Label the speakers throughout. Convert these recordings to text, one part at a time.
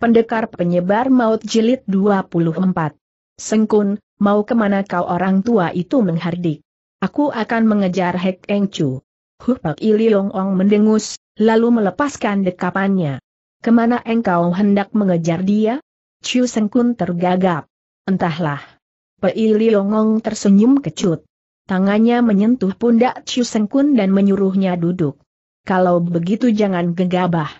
Speaker 1: Pendekar Penyebar Maut Jilid 24. Sengkun, mau kemana kau orang tua itu menghardik? Aku akan mengejar Hek Eng Chu. Hupak Iliong Ong mendengus, lalu melepaskan dekapannya. Kemana engkau hendak mengejar dia? Chu Sengkun tergagap. Entahlah. Pak Iliong Ong tersenyum kecut. Tangannya menyentuh pundak Chu Sengkun dan menyuruhnya duduk. Kalau begitu jangan gegabah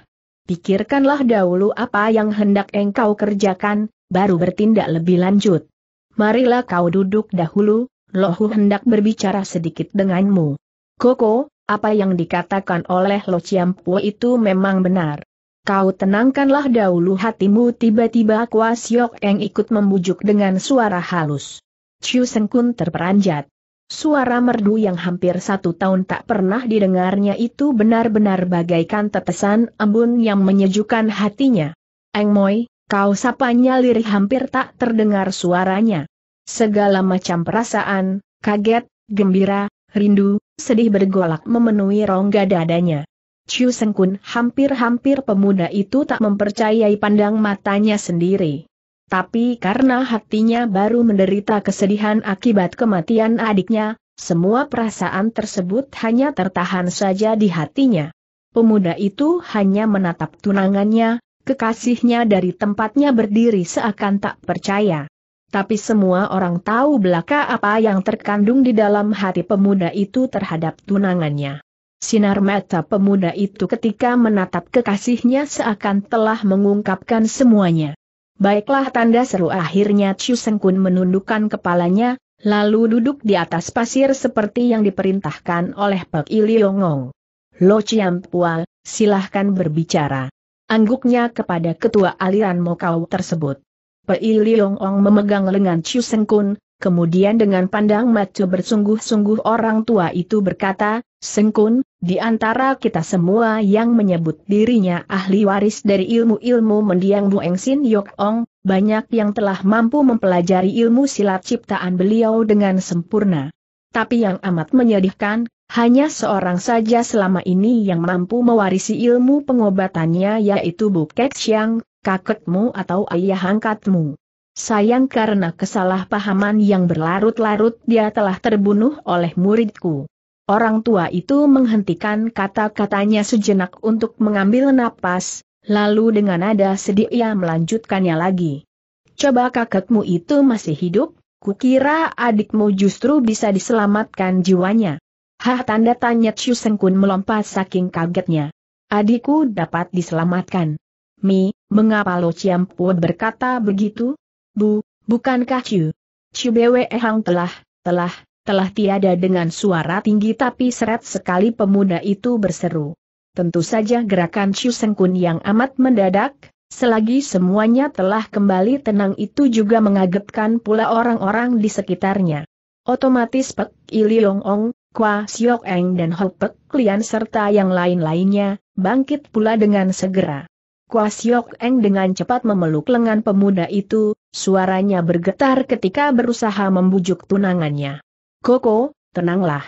Speaker 1: pikirkanlah dahulu apa yang hendak engkau kerjakan, baru bertindak lebih lanjut. Marilah kau duduk dahulu, Lohu hendak berbicara sedikit denganmu. Koko, apa yang dikatakan oleh Lo Chiampu itu memang benar. Kau tenangkanlah dahulu hatimu tiba-tiba Kwa Siok Eng ikut membujuk dengan suara halus. Chu Sengkun terperanjat. Suara merdu yang hampir satu tahun tak pernah didengarnya itu benar-benar bagaikan tetesan embun yang menyejukkan hatinya. Eng Moi, kau sapanya lirih hampir tak terdengar suaranya. Segala macam perasaan, kaget, gembira, rindu, sedih bergolak memenuhi rongga dadanya. Chiu Kun, hampir-hampir pemuda itu tak mempercayai pandang matanya sendiri tapi karena hatinya baru menderita kesedihan akibat kematian adiknya, semua perasaan tersebut hanya tertahan saja di hatinya. Pemuda itu hanya menatap tunangannya, kekasihnya dari tempatnya berdiri seakan tak percaya. Tapi semua orang tahu belaka apa yang terkandung di dalam hati pemuda itu terhadap tunangannya. Sinar mata pemuda itu ketika menatap kekasihnya seakan telah mengungkapkan semuanya. Baiklah tanda seru akhirnya Chu Seng Kun menundukkan kepalanya, lalu duduk di atas pasir seperti yang diperintahkan oleh Pek Iliongong. Lo Chiam Pua, silahkan berbicara. Angguknya kepada ketua aliran Mokau tersebut. Pei Iliongong memegang lengan Chu Seng Kun, Kemudian dengan pandang macu bersungguh-sungguh orang tua itu berkata, Sengkun, di antara kita semua yang menyebut dirinya ahli waris dari ilmu-ilmu mendiang Bueng Sin Yok Ong, banyak yang telah mampu mempelajari ilmu silat ciptaan beliau dengan sempurna. Tapi yang amat menyedihkan, hanya seorang saja selama ini yang mampu mewarisi ilmu pengobatannya yaitu Kek Siang, kakekmu atau ayah angkatmu. Sayang karena kesalahpahaman yang berlarut-larut dia telah terbunuh oleh muridku. Orang tua itu menghentikan kata-katanya sejenak untuk mengambil napas, lalu dengan nada sedih ia melanjutkannya lagi. Coba kakekmu itu masih hidup, kukira adikmu justru bisa diselamatkan jiwanya. Hah tanda tanya Chu Kun melompat saking kagetnya. Adikku dapat diselamatkan. Mi, mengapa Lo Ciampu berkata begitu? Bu, bukankah Chu? Chu Bwe Hang telah, telah, telah tiada dengan suara tinggi tapi seret sekali pemuda itu berseru. Tentu saja gerakan Chu Sengkun yang amat mendadak, selagi semuanya telah kembali tenang itu juga mengagetkan pula orang-orang di sekitarnya. Otomatis Pek Iliong Ong, Kwa Siok Eng dan Ho Pek Lian serta yang lain-lainnya, bangkit pula dengan segera. Kwa Siok Eng dengan cepat memeluk lengan pemuda itu, Suaranya bergetar ketika berusaha membujuk tunangannya. Koko, tenanglah.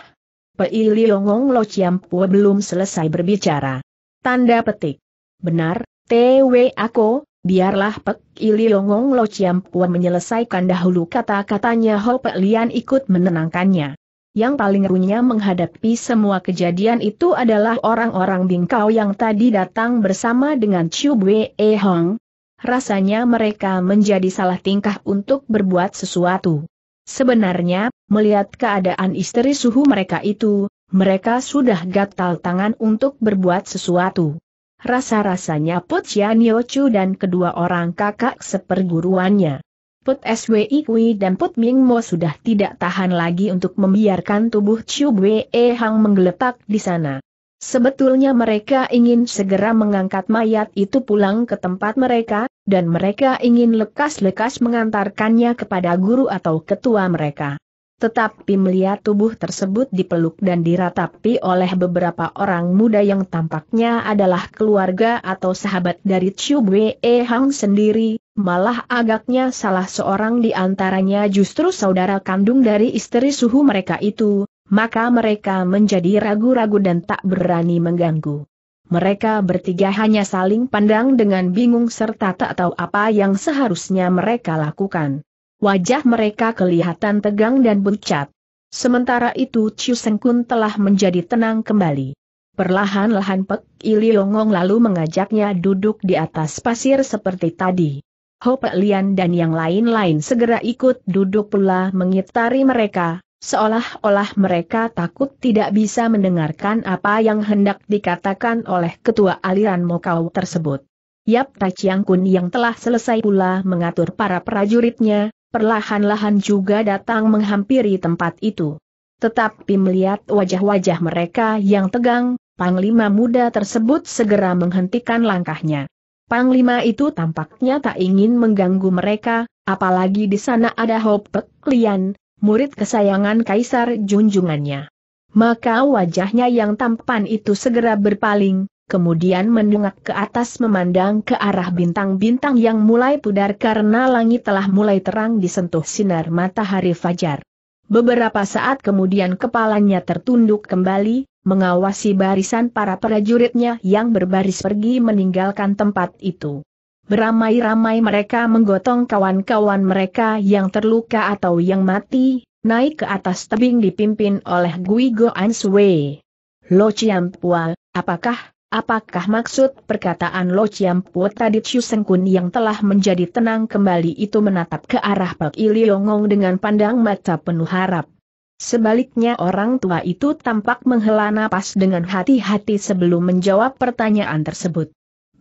Speaker 1: Pei Liongong Lo Chiampua belum selesai berbicara. Tanda petik. Benar, TW aku, biarlah Pei Liongong Lo Chiampua menyelesaikan dahulu kata-katanya Ho Pei Lian ikut menenangkannya. Yang paling runya menghadapi semua kejadian itu adalah orang-orang bingkau yang tadi datang bersama dengan Chiu Bwe Hong, rasanya mereka menjadi salah tingkah untuk berbuat sesuatu. Sebenarnya, melihat keadaan istri suhu mereka itu, mereka sudah gatal tangan untuk berbuat sesuatu. Rasa-rasanya Put Yaniochu dan kedua orang kakak seperguruannya. Put Swi Kui dan Put Mingmo sudah tidak tahan lagi untuk membiarkan tubuh Chiu Bwe Hang menggeletak di sana. Sebetulnya mereka ingin segera mengangkat mayat itu pulang ke tempat mereka, dan mereka ingin lekas-lekas mengantarkannya kepada guru atau ketua mereka. Tetapi melihat tubuh tersebut dipeluk dan diratapi oleh beberapa orang muda yang tampaknya adalah keluarga atau sahabat dari Chu Bwe Hang sendiri, malah agaknya salah seorang di antaranya justru saudara kandung dari istri suhu mereka itu, maka mereka menjadi ragu-ragu dan tak berani mengganggu. Mereka bertiga hanya saling pandang dengan bingung serta tak tahu apa yang seharusnya mereka lakukan. Wajah mereka kelihatan tegang dan pucat. Sementara itu Chiu Sengkun telah menjadi tenang kembali. Perlahan-lahan Pek Iliongong lalu mengajaknya duduk di atas pasir seperti tadi. Ho Pek Lian dan yang lain-lain segera ikut duduk pula mengitari mereka, Seolah-olah mereka takut tidak bisa mendengarkan apa yang hendak dikatakan oleh ketua aliran Mokau tersebut. Yap Tachiang Kun yang telah selesai pula mengatur para prajuritnya, perlahan-lahan juga datang menghampiri tempat itu. Tetapi melihat wajah-wajah mereka yang tegang, Panglima muda tersebut segera menghentikan langkahnya. Panglima itu tampaknya tak ingin mengganggu mereka, apalagi di sana ada Hopek Lian, murid kesayangan kaisar junjungannya. Maka wajahnya yang tampan itu segera berpaling, kemudian mendungak ke atas memandang ke arah bintang-bintang yang mulai pudar karena langit telah mulai terang disentuh sinar matahari fajar. Beberapa saat kemudian kepalanya tertunduk kembali, mengawasi barisan para prajuritnya yang berbaris pergi meninggalkan tempat itu. Beramai-ramai mereka menggotong kawan-kawan mereka yang terluka atau yang mati, naik ke atas tebing dipimpin oleh Gui Goan Sui. Lo Pua, apakah, apakah maksud perkataan Lo Pua tadi Seng Kun yang telah menjadi tenang kembali itu menatap ke arah Ili Yongong dengan pandang mata penuh harap. Sebaliknya orang tua itu tampak menghela napas dengan hati-hati sebelum menjawab pertanyaan tersebut.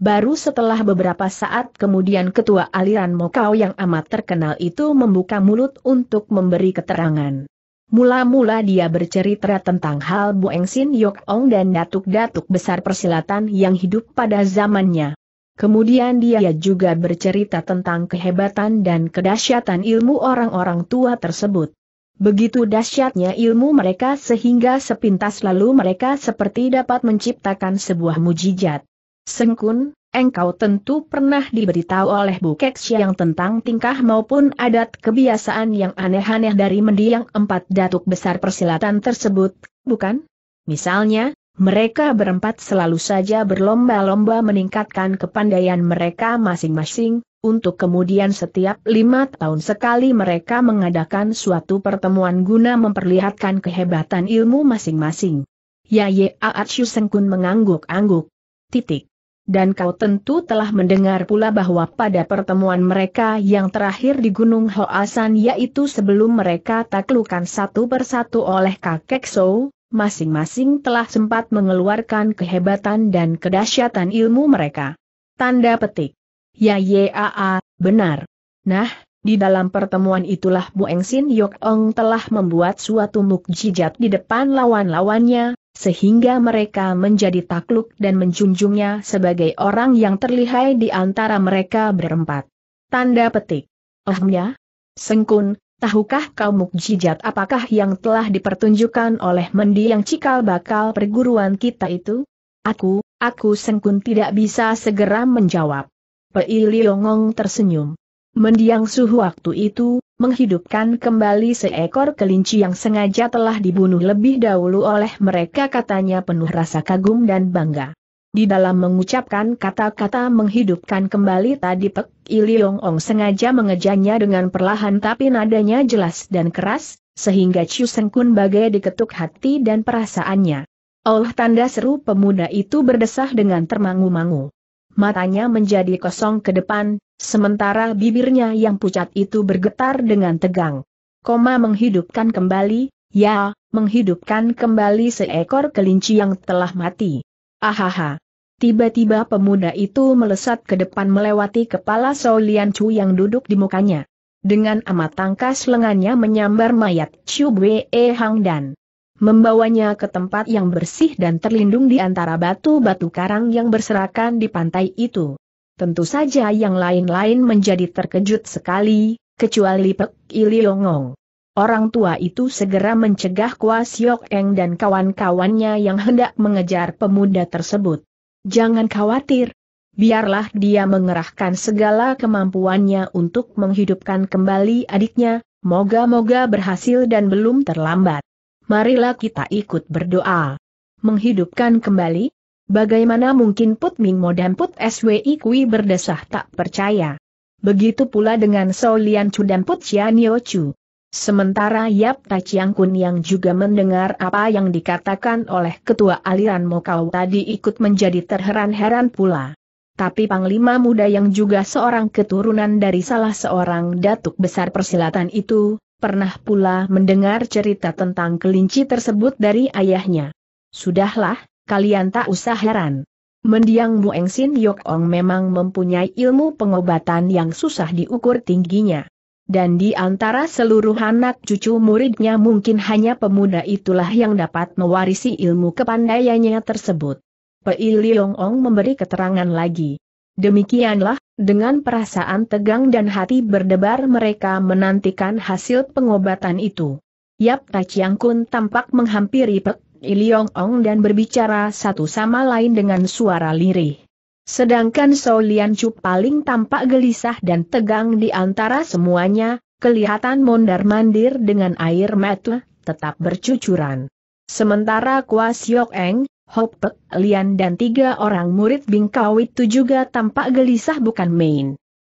Speaker 1: Baru setelah beberapa saat kemudian ketua aliran Mokau yang amat terkenal itu membuka mulut untuk memberi keterangan. Mula-mula dia bercerita tentang hal Eng Sin Yok Ong dan datuk-datuk besar persilatan yang hidup pada zamannya. Kemudian dia juga bercerita tentang kehebatan dan kedahsyatan ilmu orang-orang tua tersebut. Begitu dahsyatnya ilmu mereka sehingga sepintas lalu mereka seperti dapat menciptakan sebuah mujizat. Sengkun, engkau tentu pernah diberitahu oleh Bukek Siang tentang tingkah maupun adat kebiasaan yang aneh-aneh dari mendiang empat datuk besar persilatan tersebut, bukan? Misalnya, mereka berempat selalu saja berlomba-lomba meningkatkan kepandaian mereka masing-masing, untuk kemudian setiap lima tahun sekali mereka mengadakan suatu pertemuan guna memperlihatkan kehebatan ilmu masing-masing. Yaye Aat Sengkun mengangguk-angguk. Titik. Dan kau tentu telah mendengar pula bahwa pada pertemuan mereka yang terakhir di Gunung Hoasan yaitu sebelum mereka taklukan satu persatu oleh kakek So, masing-masing telah sempat mengeluarkan kehebatan dan kedahsyatan ilmu mereka. Tanda petik. Ya Yaa, benar. Nah, di dalam pertemuan itulah Bu Engsin Yok Ong telah membuat suatu mukjizat di depan lawan-lawannya, sehingga mereka menjadi takluk dan menjunjungnya sebagai orang yang terlihai di antara mereka berempat. Tanda petik. Ohnya? Sengkun, tahukah kau mukjizat apakah yang telah dipertunjukkan oleh mendiang cikal bakal perguruan kita itu? Aku, aku Sengkun tidak bisa segera menjawab. Pei Liongong tersenyum. Mendiang suhu waktu itu, menghidupkan kembali seekor kelinci yang sengaja telah dibunuh lebih dahulu oleh mereka katanya penuh rasa kagum dan bangga. Di dalam mengucapkan kata-kata menghidupkan kembali tadi Pek Iliong Ong sengaja mengejanya dengan perlahan tapi nadanya jelas dan keras, sehingga Chu Sengkun bagai diketuk hati dan perasaannya. Olah tanda seru pemuda itu berdesah dengan termangu-mangu. Matanya menjadi kosong ke depan, Sementara bibirnya yang pucat itu bergetar dengan tegang. Koma menghidupkan kembali, ya, menghidupkan kembali seekor kelinci yang telah mati. Ahaha. Tiba-tiba pemuda itu melesat ke depan melewati kepala Solian Chu yang duduk di mukanya. Dengan amat tangkas lengannya menyambar mayat Chu Bwe e Hang Dan. Membawanya ke tempat yang bersih dan terlindung di antara batu-batu karang yang berserakan di pantai itu tentu saja yang lain-lain menjadi terkejut sekali, kecuali Pek Iliongong. Orang tua itu segera mencegah Kwa Siok Eng dan kawan-kawannya yang hendak mengejar pemuda tersebut. Jangan khawatir. Biarlah dia mengerahkan segala kemampuannya untuk menghidupkan kembali adiknya, moga-moga berhasil dan belum terlambat. Marilah kita ikut berdoa. Menghidupkan kembali? Bagaimana mungkin Put Mo dan Put SWI Kui berdesah tak percaya? Begitu pula dengan Sou Lian Chu dan Put Chian Yo Chu. Sementara Yap Tachiang Kun yang juga mendengar apa yang dikatakan oleh ketua aliran Mokau tadi ikut menjadi terheran-heran pula. Tapi Panglima Muda yang juga seorang keturunan dari salah seorang datuk besar persilatan itu, pernah pula mendengar cerita tentang kelinci tersebut dari ayahnya. Sudahlah, kalian tak usah heran. Mendiang Mueng Sin Yok Ong memang mempunyai ilmu pengobatan yang susah diukur tingginya. Dan di antara seluruh anak cucu muridnya mungkin hanya pemuda itulah yang dapat mewarisi ilmu kepandaiannya tersebut. Pei Liong Ong memberi keterangan lagi. Demikianlah, dengan perasaan tegang dan hati berdebar mereka menantikan hasil pengobatan itu. Yap Tachiang Kun tampak menghampiri Pek Iliong Ong dan berbicara satu sama lain dengan suara lirih. Sedangkan Sao Lian Chu paling tampak gelisah dan tegang di antara semuanya, kelihatan mondar-mandir dengan air mata, tetap bercucuran. Sementara Kwa Siok Eng, Hop Pek Lian dan tiga orang murid Bingkau itu juga tampak gelisah bukan main.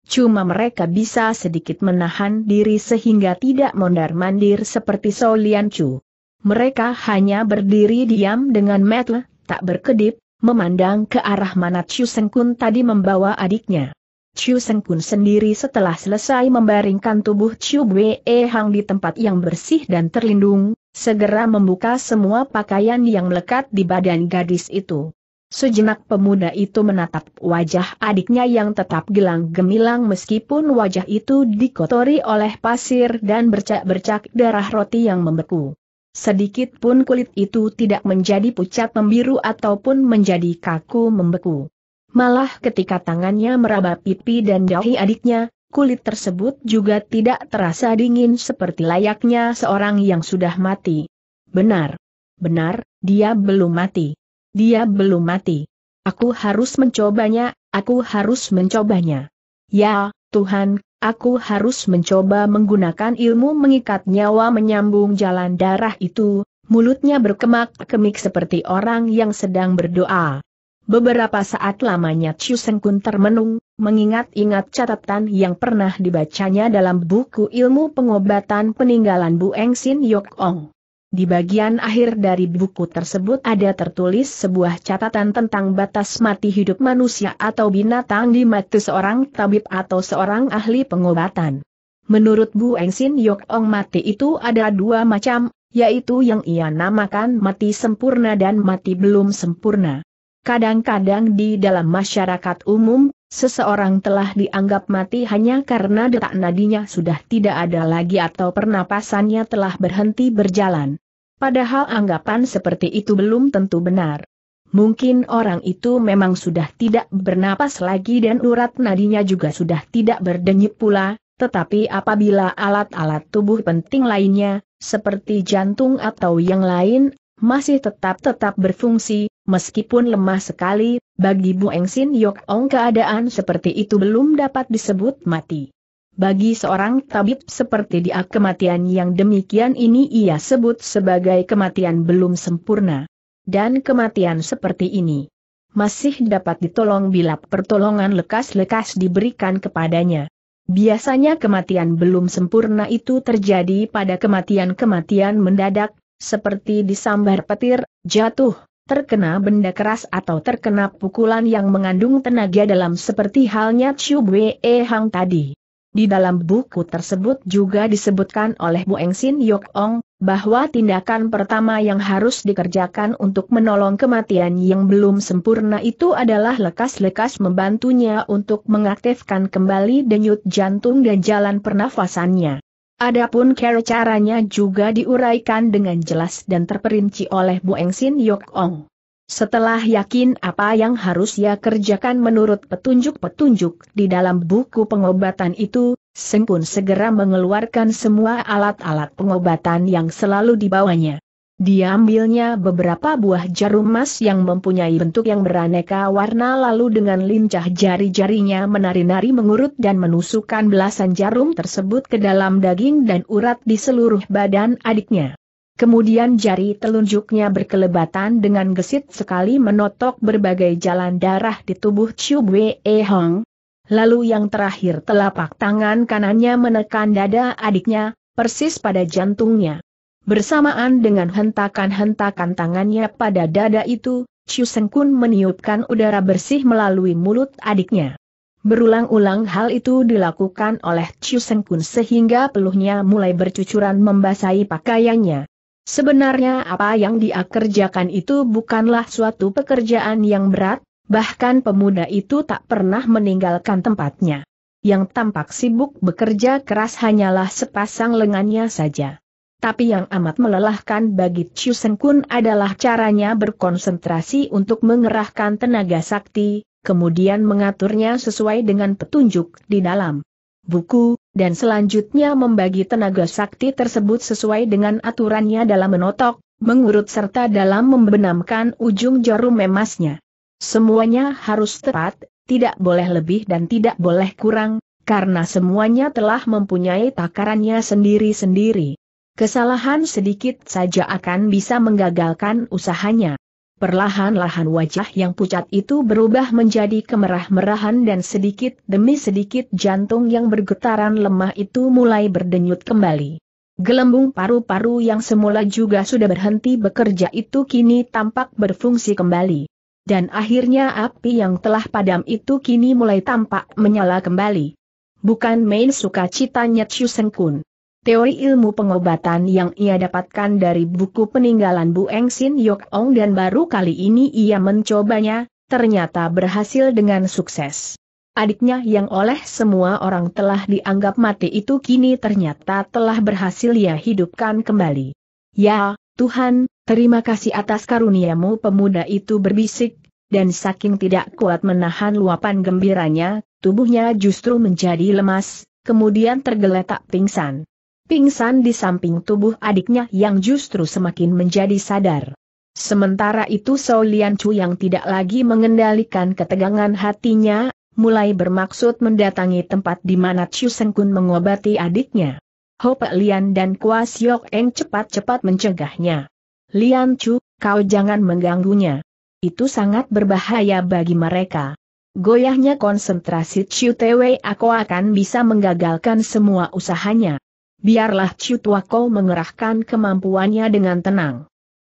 Speaker 1: Cuma mereka bisa sedikit menahan diri sehingga tidak mondar-mandir seperti Lian Chu. Mereka hanya berdiri diam dengan metel, tak berkedip, memandang ke arah mana Chu Sengkun tadi membawa adiknya. Chu Sengkun sendiri setelah selesai membaringkan tubuh Chu Bwe Hang di tempat yang bersih dan terlindung, segera membuka semua pakaian yang melekat di badan gadis itu. Sejenak pemuda itu menatap wajah adiknya yang tetap gelang gemilang meskipun wajah itu dikotori oleh pasir dan bercak-bercak darah roti yang membeku. Sedikit pun kulit itu tidak menjadi pucat membiru ataupun menjadi kaku membeku. Malah ketika tangannya meraba pipi dan dahi adiknya, kulit tersebut juga tidak terasa dingin seperti layaknya seorang yang sudah mati. Benar. Benar, dia belum mati. Dia belum mati. Aku harus mencobanya, aku harus mencobanya. Ya, Tuhan, Aku harus mencoba menggunakan ilmu mengikat nyawa menyambung jalan darah itu, mulutnya berkemak-kemik seperti orang yang sedang berdoa. Beberapa saat lamanya Chiu Seng Kun termenung, mengingat-ingat catatan yang pernah dibacanya dalam buku ilmu pengobatan peninggalan Bu Eng Sin Yok Ong. Di bagian akhir dari buku tersebut ada tertulis sebuah catatan tentang batas mati hidup manusia atau binatang di mata seorang tabib atau seorang ahli pengobatan. Menurut Bu Engsin Yok Ong mati itu ada dua macam, yaitu yang ia namakan mati sempurna dan mati belum sempurna. Kadang-kadang di dalam masyarakat umum, Seseorang telah dianggap mati hanya karena detak nadinya sudah tidak ada lagi atau pernapasannya telah berhenti berjalan. Padahal anggapan seperti itu belum tentu benar. Mungkin orang itu memang sudah tidak bernapas lagi dan urat nadinya juga sudah tidak berdenyut pula, tetapi apabila alat-alat tubuh penting lainnya, seperti jantung atau yang lain, masih tetap-tetap berfungsi, meskipun lemah sekali, bagi Bu Sin Yok Ong keadaan seperti itu belum dapat disebut mati. Bagi seorang tabib seperti dia kematian yang demikian ini ia sebut sebagai kematian belum sempurna. Dan kematian seperti ini masih dapat ditolong bila pertolongan lekas-lekas diberikan kepadanya. Biasanya kematian belum sempurna itu terjadi pada kematian-kematian mendadak, seperti disambar petir, jatuh, terkena benda keras atau terkena pukulan yang mengandung tenaga dalam seperti halnya Chiu Wei Hang tadi. Di dalam buku tersebut juga disebutkan oleh Bu Eng Sin Yok Ong, bahwa tindakan pertama yang harus dikerjakan untuk menolong kematian yang belum sempurna itu adalah lekas-lekas membantunya untuk mengaktifkan kembali denyut jantung dan jalan pernafasannya. Adapun cara caranya juga diuraikan dengan jelas dan terperinci oleh Bu Engsin Yok Ong. Setelah yakin apa yang harus ia kerjakan menurut petunjuk-petunjuk di dalam buku pengobatan itu, Seng pun segera mengeluarkan semua alat-alat pengobatan yang selalu dibawanya. Diambilnya beberapa buah jarum emas yang mempunyai bentuk yang beraneka warna lalu dengan lincah jari-jarinya menari-nari mengurut dan menusukkan belasan jarum tersebut ke dalam daging dan urat di seluruh badan adiknya. Kemudian jari telunjuknya berkelebatan dengan gesit sekali menotok berbagai jalan darah di tubuh Chiu Wei Hong. Lalu yang terakhir telapak tangan kanannya menekan dada adiknya, persis pada jantungnya. Bersamaan dengan hentakan-hentakan tangannya pada dada itu, Chiu Seng Kun meniupkan udara bersih melalui mulut adiknya. Berulang-ulang hal itu dilakukan oleh Chiu Seng Kun sehingga peluhnya mulai bercucuran membasahi pakaiannya. Sebenarnya apa yang dia kerjakan itu bukanlah suatu pekerjaan yang berat, bahkan pemuda itu tak pernah meninggalkan tempatnya. Yang tampak sibuk bekerja keras hanyalah sepasang lengannya saja tapi yang amat melelahkan bagi Chiu Seng Kun adalah caranya berkonsentrasi untuk mengerahkan tenaga sakti, kemudian mengaturnya sesuai dengan petunjuk di dalam buku, dan selanjutnya membagi tenaga sakti tersebut sesuai dengan aturannya dalam menotok, mengurut serta dalam membenamkan ujung jarum emasnya. Semuanya harus tepat, tidak boleh lebih dan tidak boleh kurang, karena semuanya telah mempunyai takarannya sendiri-sendiri. Kesalahan sedikit saja akan bisa menggagalkan usahanya. Perlahan-lahan wajah yang pucat itu berubah menjadi kemerah-merahan dan sedikit demi sedikit jantung yang bergetaran lemah itu mulai berdenyut kembali. Gelembung paru-paru yang semula juga sudah berhenti bekerja itu kini tampak berfungsi kembali. Dan akhirnya api yang telah padam itu kini mulai tampak menyala kembali. Bukan main sukacitanya Chu Kun. Teori ilmu pengobatan yang ia dapatkan dari buku peninggalan Bu Eng Sin Yok Ong dan baru kali ini ia mencobanya, ternyata berhasil dengan sukses. Adiknya yang oleh semua orang telah dianggap mati itu kini ternyata telah berhasil ia hidupkan kembali. Ya, Tuhan, terima kasih atas karuniamu pemuda itu berbisik, dan saking tidak kuat menahan luapan gembiranya, tubuhnya justru menjadi lemas, kemudian tergeletak pingsan pingsan di samping tubuh adiknya yang justru semakin menjadi sadar. Sementara itu Sou Lian Chu yang tidak lagi mengendalikan ketegangan hatinya, mulai bermaksud mendatangi tempat di mana Chu Kun mengobati adiknya. Ho Pe Lian dan Kwa Siok Eng cepat-cepat mencegahnya. Lian Chu, kau jangan mengganggunya. Itu sangat berbahaya bagi mereka. Goyahnya konsentrasi Chu Tewe aku akan bisa menggagalkan semua usahanya biarlah Chutuako mengerahkan kemampuannya dengan tenang.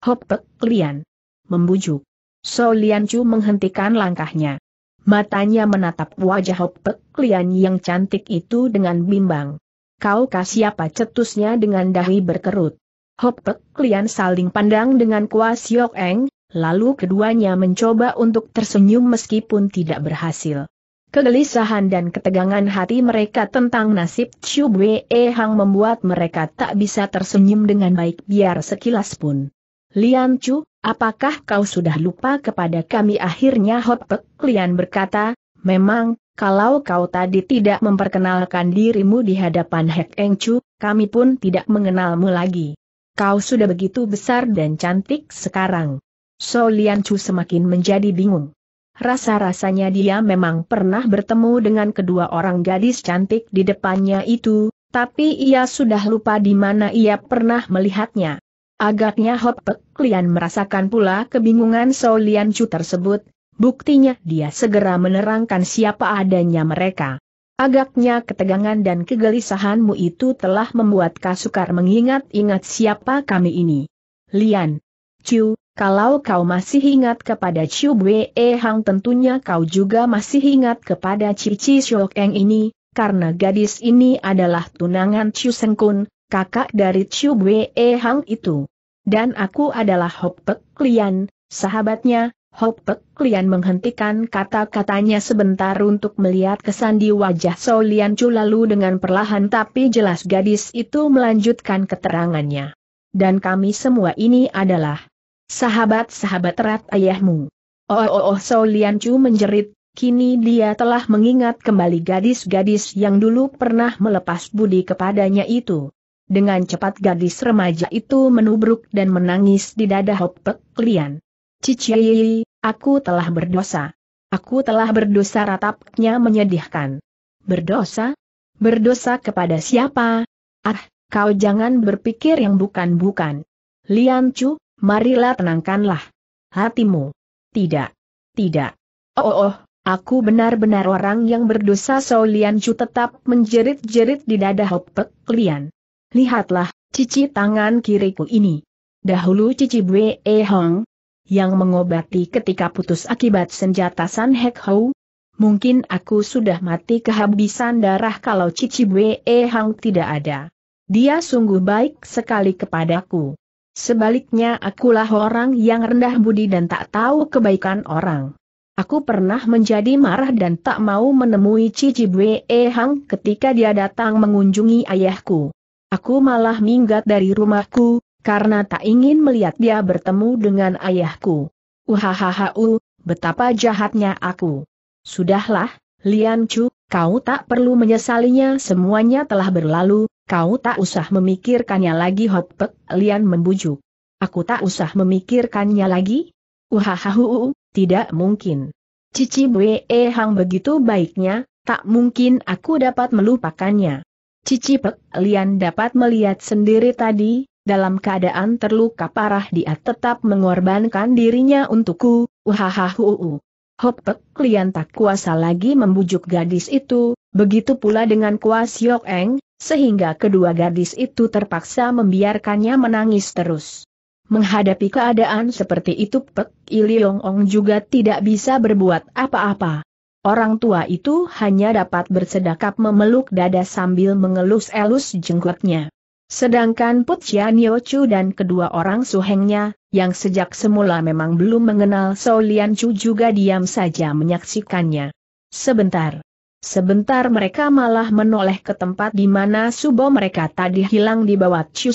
Speaker 1: Hopek Lian. Membujuk. So Lian Chu menghentikan langkahnya. Matanya menatap wajah Hopek Lian yang cantik itu dengan bimbang. Kau kasih apa? cetusnya dengan dahi berkerut. Hopek Lian saling pandang dengan Kuas Siok Eng, lalu keduanya mencoba untuk tersenyum meskipun tidak berhasil. Kegelisahan dan ketegangan hati mereka tentang nasib Chu Wei Hang membuat mereka tak bisa tersenyum dengan baik biar sekilas pun. Lian Chu, apakah kau sudah lupa kepada kami akhirnya Hot Pek Lian berkata, memang, kalau kau tadi tidak memperkenalkan dirimu di hadapan Hek Eng Chu, kami pun tidak mengenalmu lagi. Kau sudah begitu besar dan cantik sekarang. So Lian Chu semakin menjadi bingung. Rasa-rasanya dia memang pernah bertemu dengan kedua orang gadis cantik di depannya itu, tapi ia sudah lupa di mana ia pernah melihatnya. Agaknya Hop Pek Lian merasakan pula kebingungan So Lian Chu tersebut, buktinya dia segera menerangkan siapa adanya mereka. Agaknya ketegangan dan kegelisahanmu itu telah membuat Kasukar mengingat-ingat siapa kami ini. Lian, Chu, kalau kau masih ingat kepada Chiu Bue Hang tentunya kau juga masih ingat kepada Cici Shok Eng ini, karena gadis ini adalah tunangan Chiu Kun, kakak dari Chiu Bue Hang itu. Dan aku adalah Hop Pek Lian, sahabatnya, Hop Pek Lian menghentikan kata-katanya sebentar untuk melihat kesan di wajah So Lian Chu lalu dengan perlahan tapi jelas gadis itu melanjutkan keterangannya. Dan kami semua ini adalah Sahabat-sahabat erat ayahmu. Oh oh oh So Lian Chu menjerit, kini dia telah mengingat kembali gadis-gadis yang dulu pernah melepas budi kepadanya itu. Dengan cepat gadis remaja itu menubruk dan menangis di dada Hopek Lian. Cici, aku telah berdosa. Aku telah berdosa ratapnya menyedihkan. Berdosa? Berdosa kepada siapa? Ah, kau jangan berpikir yang bukan-bukan. Lian Chu, marilah tenangkanlah hatimu. Tidak. Tidak. Oh, oh, oh aku benar-benar orang yang berdosa So Lian Chu tetap menjerit-jerit di dada Hopek Lian. Lihatlah, cici tangan kiriku ini. Dahulu cici Bwe E Hong, yang mengobati ketika putus akibat senjata San Hek Hou, Mungkin aku sudah mati kehabisan darah kalau Cici Bwe Hang tidak ada. Dia sungguh baik sekali kepadaku. Sebaliknya akulah orang yang rendah budi dan tak tahu kebaikan orang. Aku pernah menjadi marah dan tak mau menemui Cici Bwe Hang ketika dia datang mengunjungi ayahku. Aku malah minggat dari rumahku, karena tak ingin melihat dia bertemu dengan ayahku. Uhahahau, betapa jahatnya aku. Sudahlah, Lian Chu, kau tak perlu menyesalinya semuanya telah berlalu, Kau tak usah memikirkannya lagi Hot Lian membujuk. Aku tak usah memikirkannya lagi? Uhahahu, tidak mungkin. Cici Bwe Hang begitu baiknya, tak mungkin aku dapat melupakannya. Cici Pek Lian dapat melihat sendiri tadi, dalam keadaan terluka parah dia tetap mengorbankan dirinya untukku, uhahahu. Hop Pek Lian tak kuasa lagi membujuk gadis itu, begitu pula dengan kuas Siok Eng, sehingga kedua gadis itu terpaksa membiarkannya menangis terus. Menghadapi keadaan seperti itu Pek Iliong Ong juga tidak bisa berbuat apa-apa. Orang tua itu hanya dapat bersedekap memeluk dada sambil mengelus-elus jenggotnya. Sedangkan Put Chian Chu dan kedua orang suhengnya, yang sejak semula memang belum mengenal Solian Chu juga diam saja menyaksikannya. Sebentar, Sebentar mereka malah menoleh ke tempat di mana subo mereka tadi hilang di bawah Chu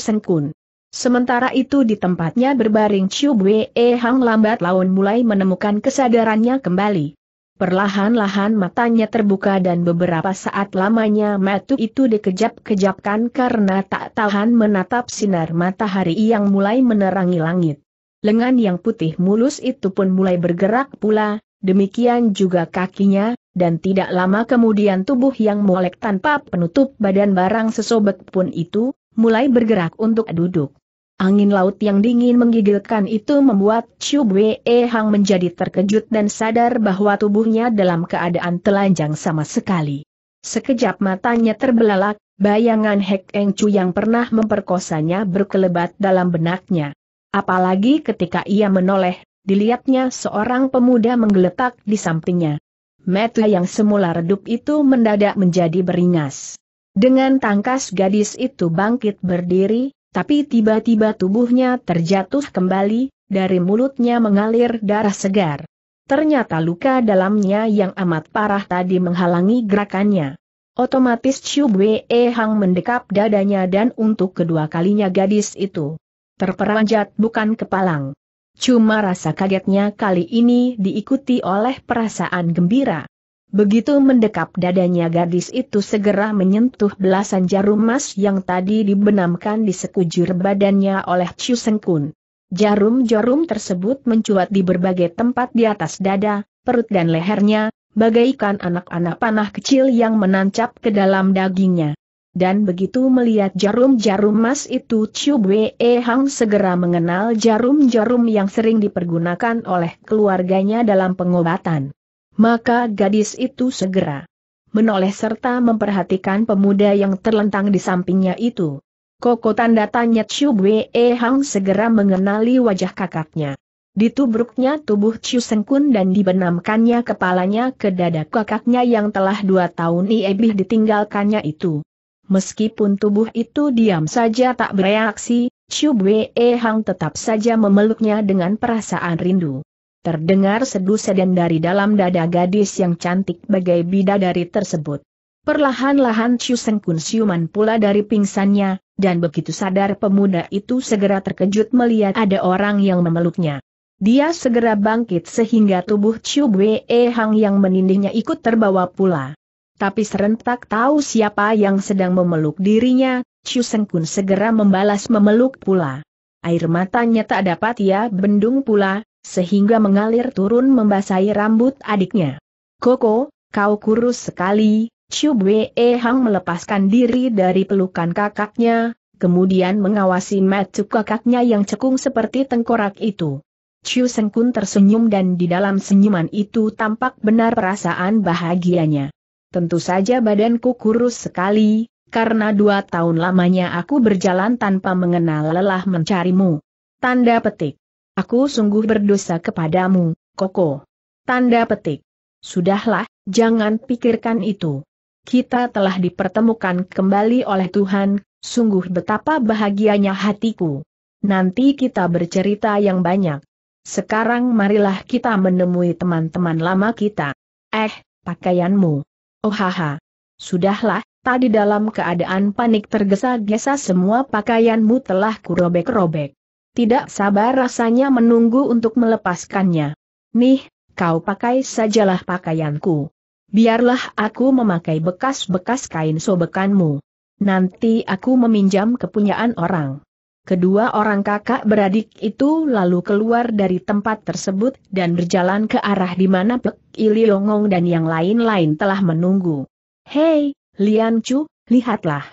Speaker 1: Sementara itu di tempatnya berbaring Chu Bwe e Hang lambat laun mulai menemukan kesadarannya kembali. Perlahan-lahan matanya terbuka dan beberapa saat lamanya matu itu dikejap-kejapkan karena tak tahan menatap sinar matahari yang mulai menerangi langit. Lengan yang putih mulus itu pun mulai bergerak pula, demikian juga kakinya, dan tidak lama kemudian tubuh yang molek tanpa penutup badan barang sesobek pun itu, mulai bergerak untuk duduk. Angin laut yang dingin menggigilkan itu membuat Chu Wei Hang menjadi terkejut dan sadar bahwa tubuhnya dalam keadaan telanjang sama sekali. Sekejap matanya terbelalak, bayangan Hek Eng Chu yang pernah memperkosanya berkelebat dalam benaknya. Apalagi ketika ia menoleh, dilihatnya seorang pemuda menggeletak di sampingnya mata yang semula redup itu mendadak menjadi beringas. Dengan tangkas gadis itu bangkit berdiri, tapi tiba-tiba tubuhnya terjatuh kembali, dari mulutnya mengalir darah segar. Ternyata luka dalamnya yang amat parah tadi menghalangi gerakannya. Otomatis Chu Wei Hang mendekap dadanya dan untuk kedua kalinya gadis itu terperanjat bukan kepalang. Cuma rasa kagetnya kali ini diikuti oleh perasaan gembira. Begitu mendekap dadanya gadis itu segera menyentuh belasan jarum emas yang tadi dibenamkan di sekujur badannya oleh Chu Sengkun. Jarum-jarum tersebut mencuat di berbagai tempat di atas dada, perut dan lehernya, bagaikan anak-anak panah kecil yang menancap ke dalam dagingnya dan begitu melihat jarum-jarum emas itu Chu Wei Hang segera mengenal jarum-jarum yang sering dipergunakan oleh keluarganya dalam pengobatan. Maka gadis itu segera menoleh serta memperhatikan pemuda yang terlentang di sampingnya itu. Koko tanda tanya Chu Wei Hang segera mengenali wajah kakaknya. Ditubruknya tubuh Chu Sengkun dan dibenamkannya kepalanya ke dada kakaknya yang telah dua tahun lebih ditinggalkannya itu. Meskipun tubuh itu diam saja tak bereaksi, Chu Bwe Hang tetap saja memeluknya dengan perasaan rindu. Terdengar sedu sedan dari dalam dada gadis yang cantik bagai bidadari tersebut. Perlahan-lahan Chu Sengkun siuman pula dari pingsannya, dan begitu sadar pemuda itu segera terkejut melihat ada orang yang memeluknya. Dia segera bangkit sehingga tubuh Chu Bwe Hang yang menindihnya ikut terbawa pula. Tapi serentak tahu siapa yang sedang memeluk dirinya, Chu Sengkun segera membalas memeluk pula. Air matanya tak dapat ia bendung pula, sehingga mengalir turun membasahi rambut adiknya. Koko, kau kurus sekali, Chu Bwe Hang melepaskan diri dari pelukan kakaknya, kemudian mengawasi matu kakaknya yang cekung seperti tengkorak itu. Chu Sengkun tersenyum dan di dalam senyuman itu tampak benar perasaan bahagianya. Tentu saja badanku kurus sekali, karena dua tahun lamanya aku berjalan tanpa mengenal lelah mencarimu. Tanda petik. Aku sungguh berdosa kepadamu, Koko. Tanda petik. Sudahlah, jangan pikirkan itu. Kita telah dipertemukan kembali oleh Tuhan, sungguh betapa bahagianya hatiku. Nanti kita bercerita yang banyak. Sekarang marilah kita menemui teman-teman lama kita. Eh, pakaianmu. Oh haha. Sudahlah, tadi dalam keadaan panik tergesa-gesa semua pakaianmu telah kurobek-robek. Tidak sabar rasanya menunggu untuk melepaskannya. Nih, kau pakai sajalah pakaianku. Biarlah aku memakai bekas-bekas kain sobekanmu. Nanti aku meminjam kepunyaan orang. Kedua orang kakak beradik itu lalu keluar dari tempat tersebut dan berjalan ke arah di mana Pek Iliongong dan yang lain-lain telah menunggu. Hei, Lian Chu, lihatlah.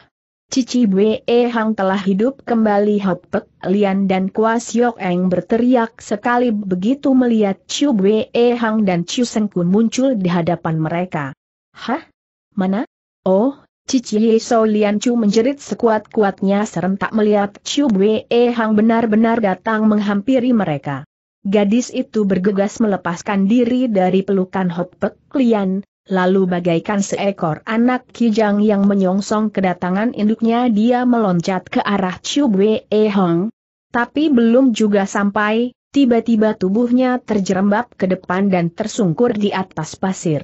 Speaker 1: Cici Bwe Hang telah hidup kembali Hop Pek Lian dan Kwa Siok Eng berteriak sekali begitu melihat Chu Bwe Hang dan Chu Sengkun muncul di hadapan mereka. Hah? Mana? Oh, Cici Ye So Lian Chu menjerit sekuat-kuatnya serentak melihat Chu Bwe e Hang benar-benar datang menghampiri mereka. Gadis itu bergegas melepaskan diri dari pelukan Hot Pek Lian, lalu bagaikan seekor anak kijang yang menyongsong kedatangan induknya dia meloncat ke arah Chu Bwe e Hang. Tapi belum juga sampai, tiba-tiba tubuhnya terjerembab ke depan dan tersungkur di atas pasir.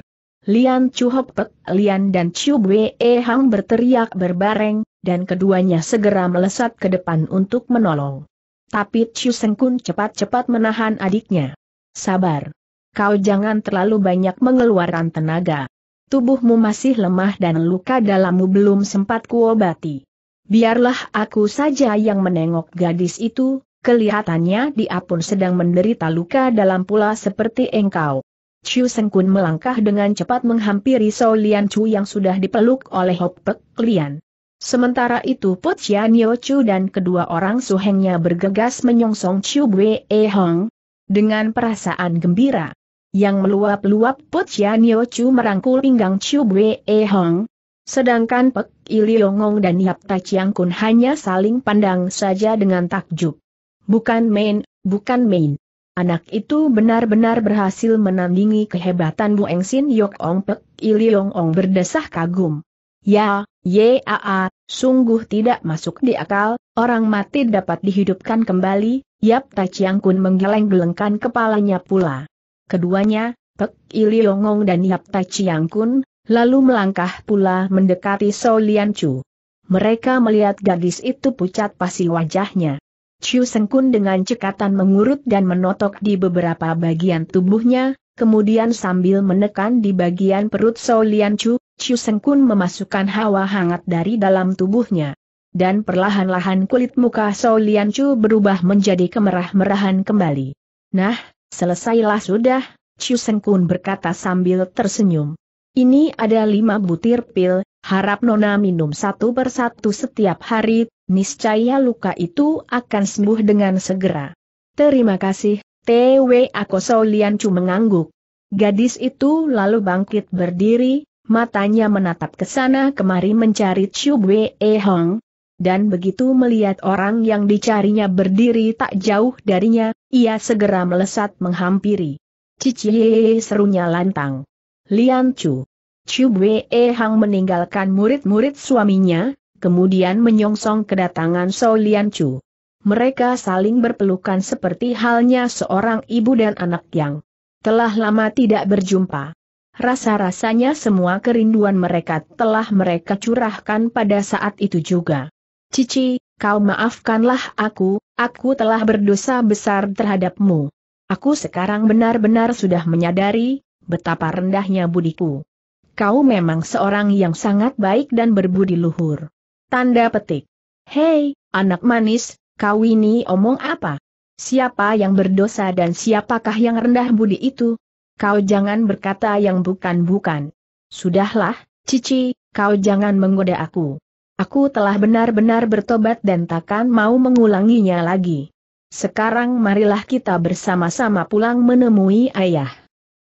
Speaker 1: Lian Chu Hok Lian dan Chu Bwe e Hang berteriak berbareng, dan keduanya segera melesat ke depan untuk menolong. Tapi Chu Sengkun cepat-cepat menahan adiknya. Sabar. Kau jangan terlalu banyak mengeluarkan tenaga. Tubuhmu masih lemah dan luka dalammu belum sempat kuobati. Biarlah aku saja yang menengok gadis itu, kelihatannya dia pun sedang menderita luka dalam pula seperti engkau. Chiu Seng melangkah dengan cepat menghampiri Sou Lian Chu yang sudah dipeluk oleh Hop Pek Lian. Sementara itu Po Chian Yo Chu dan kedua orang suhengnya bergegas menyongsong Chiu Bwe E Hong dengan perasaan gembira. Yang meluap-luap Po Chian Yo Chu merangkul pinggang Chiu Bwe E Hong. Sedangkan Pek Iliongong dan Yap Ta Chiang Kun hanya saling pandang saja dengan takjub. Bukan main, bukan main. Anak itu benar-benar berhasil menandingi kehebatan Bu Engsin Yok Ong Pek Yong Ong berdesah kagum. Ya, yaa, sungguh tidak masuk di akal, orang mati dapat dihidupkan kembali, Yap Ta Chiang Kun menggeleng-gelengkan kepalanya pula. Keduanya, Pek Yong Ong dan Yap Ta Chiang Kun, lalu melangkah pula mendekati So Lian Chu. Mereka melihat gadis itu pucat pasi wajahnya. Chu Sengkun dengan cekatan mengurut dan menotok di beberapa bagian tubuhnya, kemudian sambil menekan di bagian perut Sao Lian Chu, Chu Sengkun memasukkan hawa hangat dari dalam tubuhnya. Dan perlahan-lahan kulit muka Sao Lian Chu berubah menjadi kemerah-merahan kembali. Nah, selesailah sudah, Chu Sengkun berkata sambil tersenyum. Ini ada lima butir pil, Harap Nona minum satu persatu setiap hari, niscaya luka itu akan sembuh dengan segera. Terima kasih, TW Akoso Liancu mengangguk. Gadis itu lalu bangkit berdiri, matanya menatap ke sana kemari mencari Chiu Bwe e Hong. Dan begitu melihat orang yang dicarinya berdiri tak jauh darinya, ia segera melesat menghampiri. Cici serunya lantang. Lian Chu. Chu Bwe Hang meninggalkan murid-murid suaminya, kemudian menyongsong kedatangan Sou Lian Chu. Mereka saling berpelukan seperti halnya seorang ibu dan anak yang telah lama tidak berjumpa. Rasa-rasanya semua kerinduan mereka telah mereka curahkan pada saat itu juga. Cici, kau maafkanlah aku, aku telah berdosa besar terhadapmu. Aku sekarang benar-benar sudah menyadari betapa rendahnya budiku kau memang seorang yang sangat baik dan berbudi luhur. Tanda petik. Hei, anak manis, kau ini omong apa? Siapa yang berdosa dan siapakah yang rendah budi itu? Kau jangan berkata yang bukan-bukan. Sudahlah, Cici, kau jangan menggoda aku. Aku telah benar-benar bertobat dan takkan mau mengulanginya lagi. Sekarang marilah kita bersama-sama pulang menemui ayah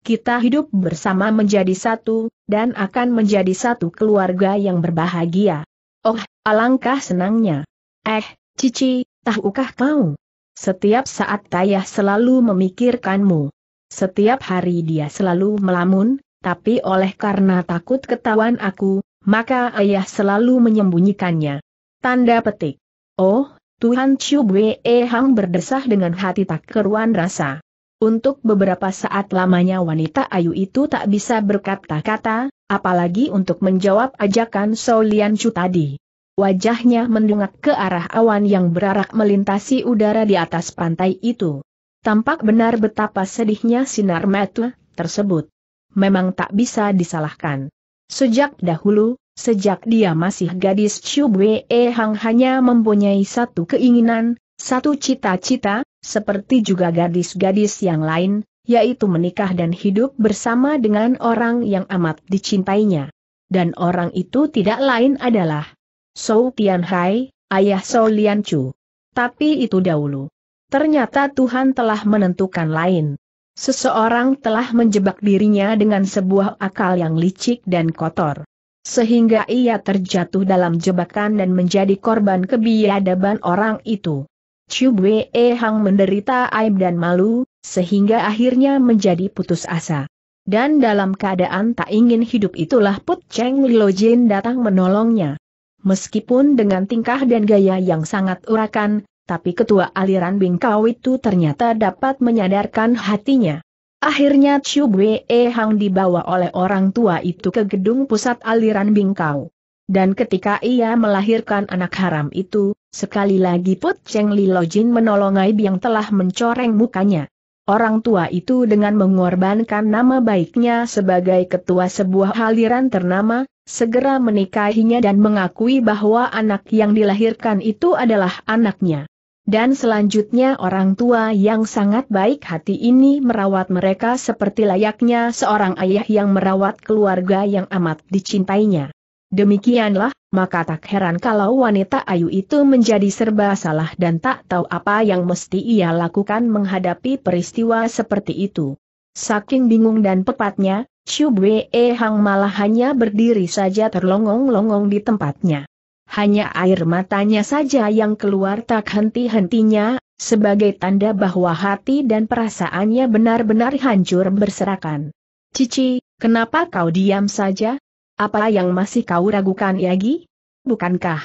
Speaker 1: kita hidup bersama menjadi satu, dan akan menjadi satu keluarga yang berbahagia. Oh, alangkah senangnya. Eh, Cici, tahukah kau? Setiap saat Tayah selalu memikirkanmu. Setiap hari dia selalu melamun, tapi oleh karena takut ketahuan aku, maka ayah selalu menyembunyikannya. Tanda petik. Oh, Tuhan Chu Bwe Hang berdesah dengan hati tak keruan rasa. Untuk beberapa saat lamanya wanita ayu itu tak bisa berkata-kata, apalagi untuk menjawab ajakan Sou Lian Chu tadi. Wajahnya mendungak ke arah awan yang berarak melintasi udara di atas pantai itu. Tampak benar betapa sedihnya sinar mata tersebut. Memang tak bisa disalahkan. Sejak dahulu, sejak dia masih gadis Wei Wei Hang hanya mempunyai satu keinginan, satu cita-cita, seperti juga gadis-gadis yang lain, yaitu menikah dan hidup bersama dengan orang yang amat dicintainya. Dan orang itu tidak lain adalah Sou Tianhai, ayah Sou Lianchu. Tapi itu dahulu. Ternyata Tuhan telah menentukan lain. Seseorang telah menjebak dirinya dengan sebuah akal yang licik dan kotor. Sehingga ia terjatuh dalam jebakan dan menjadi korban kebiadaban orang itu. Chu Bwe e Hang menderita aib dan malu, sehingga akhirnya menjadi putus asa. Dan dalam keadaan tak ingin hidup itulah Put Cheng Lilo Jin datang menolongnya. Meskipun dengan tingkah dan gaya yang sangat urakan, tapi ketua aliran Bingkau itu ternyata dapat menyadarkan hatinya. Akhirnya Chu Bwe e Hang dibawa oleh orang tua itu ke gedung pusat aliran Bingkau. Dan ketika ia melahirkan anak haram itu, sekali lagi Put Cheng Li Jin menolong aib yang telah mencoreng mukanya. Orang tua itu dengan mengorbankan nama baiknya sebagai ketua sebuah aliran ternama, segera menikahinya dan mengakui bahwa anak yang dilahirkan itu adalah anaknya. Dan selanjutnya orang tua yang sangat baik hati ini merawat mereka seperti layaknya seorang ayah yang merawat keluarga yang amat dicintainya. Demikianlah, maka tak heran kalau wanita ayu itu menjadi serba salah dan tak tahu apa yang mesti ia lakukan menghadapi peristiwa seperti itu. Saking bingung dan pepatnya, Chu Bwe Hang malah hanya berdiri saja terlongong-longong di tempatnya. Hanya air matanya saja yang keluar tak henti-hentinya, sebagai tanda bahwa hati dan perasaannya benar-benar hancur berserakan. Cici, kenapa kau diam saja? Apa yang masih kau ragukan Yagi? Bukankah?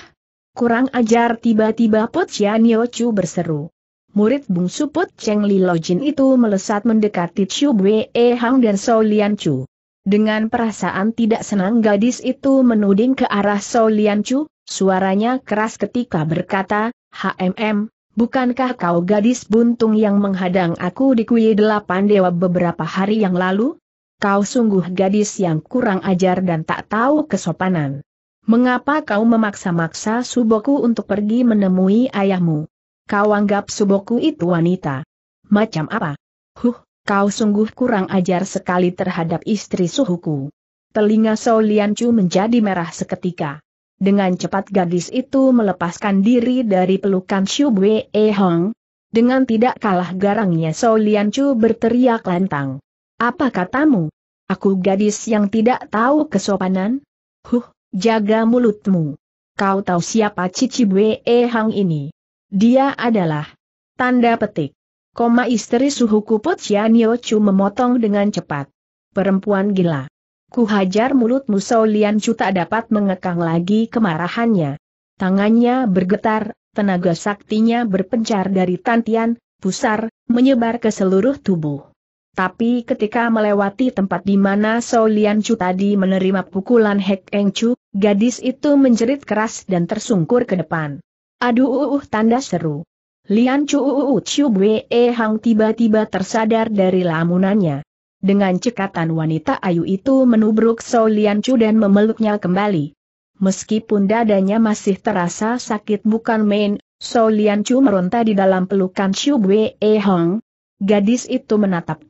Speaker 1: Kurang ajar tiba-tiba Put Chianyo Chu berseru. Murid bungsu Put Cheng Li Lojin itu melesat mendekati Chu Bwe e Hang dan So Lian Chu. Dengan perasaan tidak senang gadis itu menuding ke arah So Lian Chu, suaranya keras ketika berkata, HMM, bukankah kau gadis buntung yang menghadang aku di Kui Delapan Dewa beberapa hari yang lalu? kau sungguh gadis yang kurang ajar dan tak tahu kesopanan. Mengapa kau memaksa-maksa Suboku untuk pergi menemui ayahmu? Kau anggap Suboku itu wanita. Macam apa? Huh, kau sungguh kurang ajar sekali terhadap istri suhuku. Telinga Soliancu menjadi merah seketika. Dengan cepat gadis itu melepaskan diri dari pelukan Shubwe Ehong. Dengan tidak kalah garangnya Soliancu berteriak lantang. Apa katamu? Aku gadis yang tidak tahu kesopanan? Huh, jaga mulutmu. Kau tahu siapa Cici Bwe Hang ini? Dia adalah tanda petik. Koma istri suhu suhuku Pocianio Chu memotong dengan cepat. Perempuan gila. Ku hajar mulutmu Solian Chu tak dapat mengekang lagi kemarahannya. Tangannya bergetar, tenaga saktinya berpencar dari tantian, pusar, menyebar ke seluruh tubuh. Tapi ketika melewati tempat di mana Sou Lian Chu tadi menerima pukulan Hek Eng Chu, gadis itu menjerit keras dan tersungkur ke depan. Aduh uh, uh, uh tanda seru. Lian Chu uh, uh, uh Chu Bwe Hang tiba-tiba tersadar dari lamunannya. Dengan cekatan wanita ayu itu menubruk Sou Lian Chu dan memeluknya kembali. Meskipun dadanya masih terasa sakit bukan main, Sou Lian Chu meronta di dalam pelukan Chu Bwe Hang, Gadis itu menatap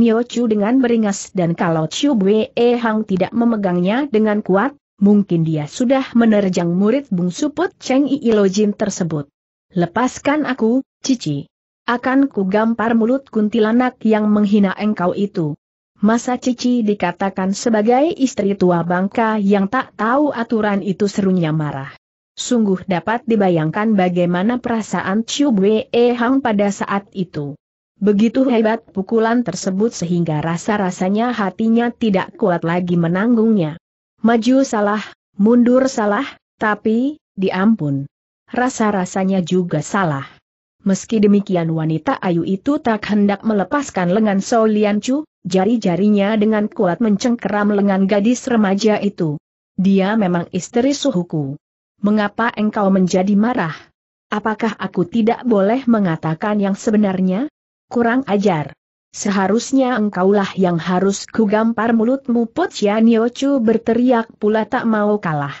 Speaker 1: Yo Chu dengan beringas dan kalau Chu Bwe Hang tidak memegangnya dengan kuat, mungkin dia sudah menerjang murid bungsu Put Cheng Iilojin tersebut. Lepaskan aku, Cici. Akan ku gampar mulut kuntilanak yang menghina engkau itu. Masa Cici dikatakan sebagai istri tua bangka yang tak tahu aturan itu serunya marah. Sungguh dapat dibayangkan bagaimana perasaan Chu Bwe Hang pada saat itu. Begitu hebat pukulan tersebut sehingga rasa-rasanya hatinya tidak kuat lagi menanggungnya. Maju salah, mundur salah, tapi, diampun. Rasa-rasanya juga salah. Meski demikian wanita ayu itu tak hendak melepaskan lengan So Lian jari-jarinya dengan kuat mencengkeram lengan gadis remaja itu. Dia memang istri suhuku. Mengapa engkau menjadi marah? Apakah aku tidak boleh mengatakan yang sebenarnya? Kurang ajar. Seharusnya engkaulah yang harus kugampar mulutmu Put Chu berteriak pula tak mau kalah.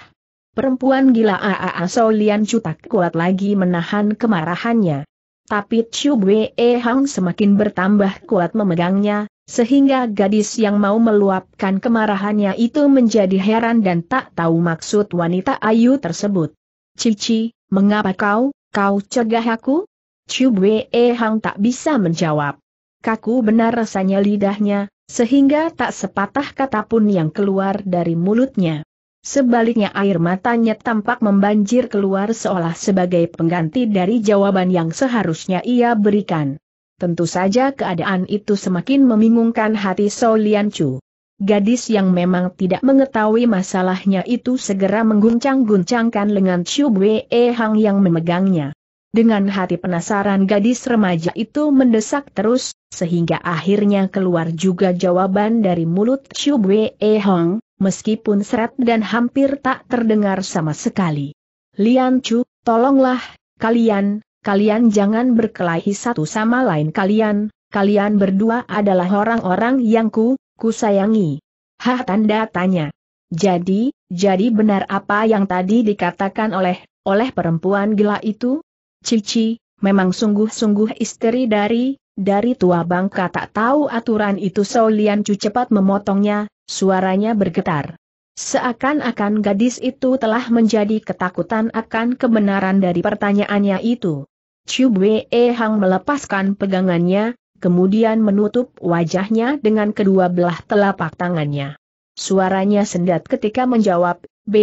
Speaker 1: Perempuan gila Aa So Lian Chu tak kuat lagi menahan kemarahannya. Tapi Chu Bwe e Hang semakin bertambah kuat memegangnya, sehingga gadis yang mau meluapkan kemarahannya itu menjadi heran dan tak tahu maksud wanita ayu tersebut. Cici, mengapa kau, kau cegah aku? Chubwe Hang tak bisa menjawab. Kaku benar rasanya lidahnya, sehingga tak sepatah kata pun yang keluar dari mulutnya. Sebaliknya air matanya tampak membanjir keluar seolah sebagai pengganti dari jawaban yang seharusnya ia berikan. Tentu saja keadaan itu semakin membingungkan hati Solian Chu. Gadis yang memang tidak mengetahui masalahnya itu segera mengguncang-guncangkan lengan Chu Bwe Hang yang memegangnya. Dengan hati penasaran gadis remaja itu mendesak terus, sehingga akhirnya keluar juga jawaban dari mulut Chiu Wei e Hong, meskipun seret dan hampir tak terdengar sama sekali. Lian Chu, tolonglah, kalian, kalian jangan berkelahi satu sama lain kalian, kalian berdua adalah orang-orang yang ku, ku sayangi. Hah tanda tanya. Jadi, jadi benar apa yang tadi dikatakan oleh, oleh perempuan gila itu? Cici, memang sungguh-sungguh istri dari, dari tua bangka tak tahu aturan itu Sau Lian Chu cepat memotongnya, suaranya bergetar. Seakan-akan gadis itu telah menjadi ketakutan akan kebenaran dari pertanyaannya itu. Chu Bwe Hang melepaskan pegangannya, kemudian menutup wajahnya dengan kedua belah telapak tangannya. Suaranya sendat ketika menjawab, B,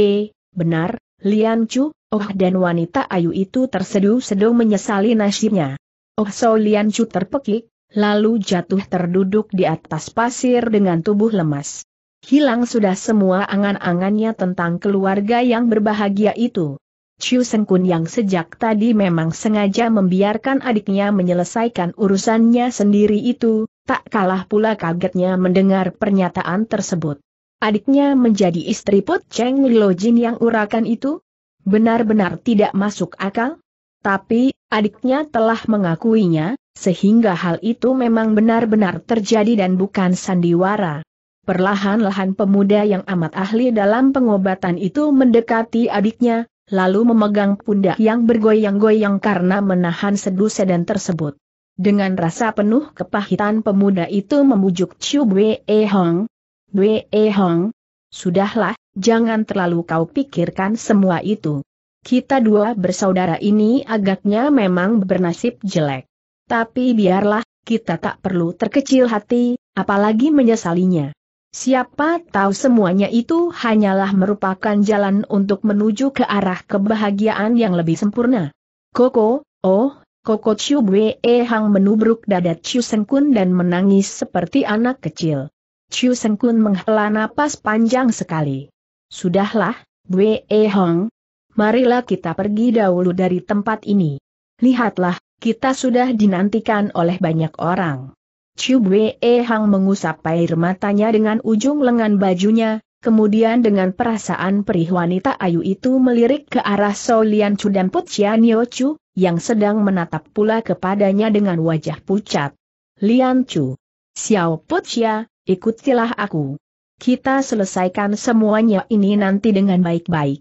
Speaker 1: benar, Lian Chu, Oh dan wanita ayu itu terseduh-seduh menyesali nasibnya. Oh So Lian Chu terpekik, lalu jatuh terduduk di atas pasir dengan tubuh lemas. Hilang sudah semua angan-angannya tentang keluarga yang berbahagia itu. Chu Sengkun yang sejak tadi memang sengaja membiarkan adiknya menyelesaikan urusannya sendiri itu, tak kalah pula kagetnya mendengar pernyataan tersebut. Adiknya menjadi istri Put Cheng Lo Jin yang urakan itu? Benar-benar tidak masuk akal? Tapi, adiknya telah mengakuinya, sehingga hal itu memang benar-benar terjadi dan bukan sandiwara. Perlahan-lahan pemuda yang amat ahli dalam pengobatan itu mendekati adiknya, lalu memegang pundak yang bergoyang-goyang karena menahan sedu sedan tersebut. Dengan rasa penuh kepahitan pemuda itu memujuk Wei Bwe Hong. Bwe Hong, sudahlah, jangan terlalu kau pikirkan semua itu. Kita dua bersaudara ini agaknya memang bernasib jelek. Tapi biarlah, kita tak perlu terkecil hati, apalagi menyesalinya. Siapa tahu semuanya itu hanyalah merupakan jalan untuk menuju ke arah kebahagiaan yang lebih sempurna. Koko, oh, Koko Chiu Bwe Hang menubruk dada Chiu Sengkun dan menangis seperti anak kecil. Chiu Sengkun menghela napas panjang sekali. Sudahlah, Bwe Hong. Marilah kita pergi dahulu dari tempat ini. Lihatlah, kita sudah dinantikan oleh banyak orang. Chu Bwe Hong mengusap air matanya dengan ujung lengan bajunya, kemudian dengan perasaan perih wanita ayu itu melirik ke arah Solian Chu dan Putjian Chu, yang sedang menatap pula kepadanya dengan wajah pucat. Lian Chu. Xiao Chia, ikutilah aku. Kita selesaikan semuanya ini nanti dengan baik-baik.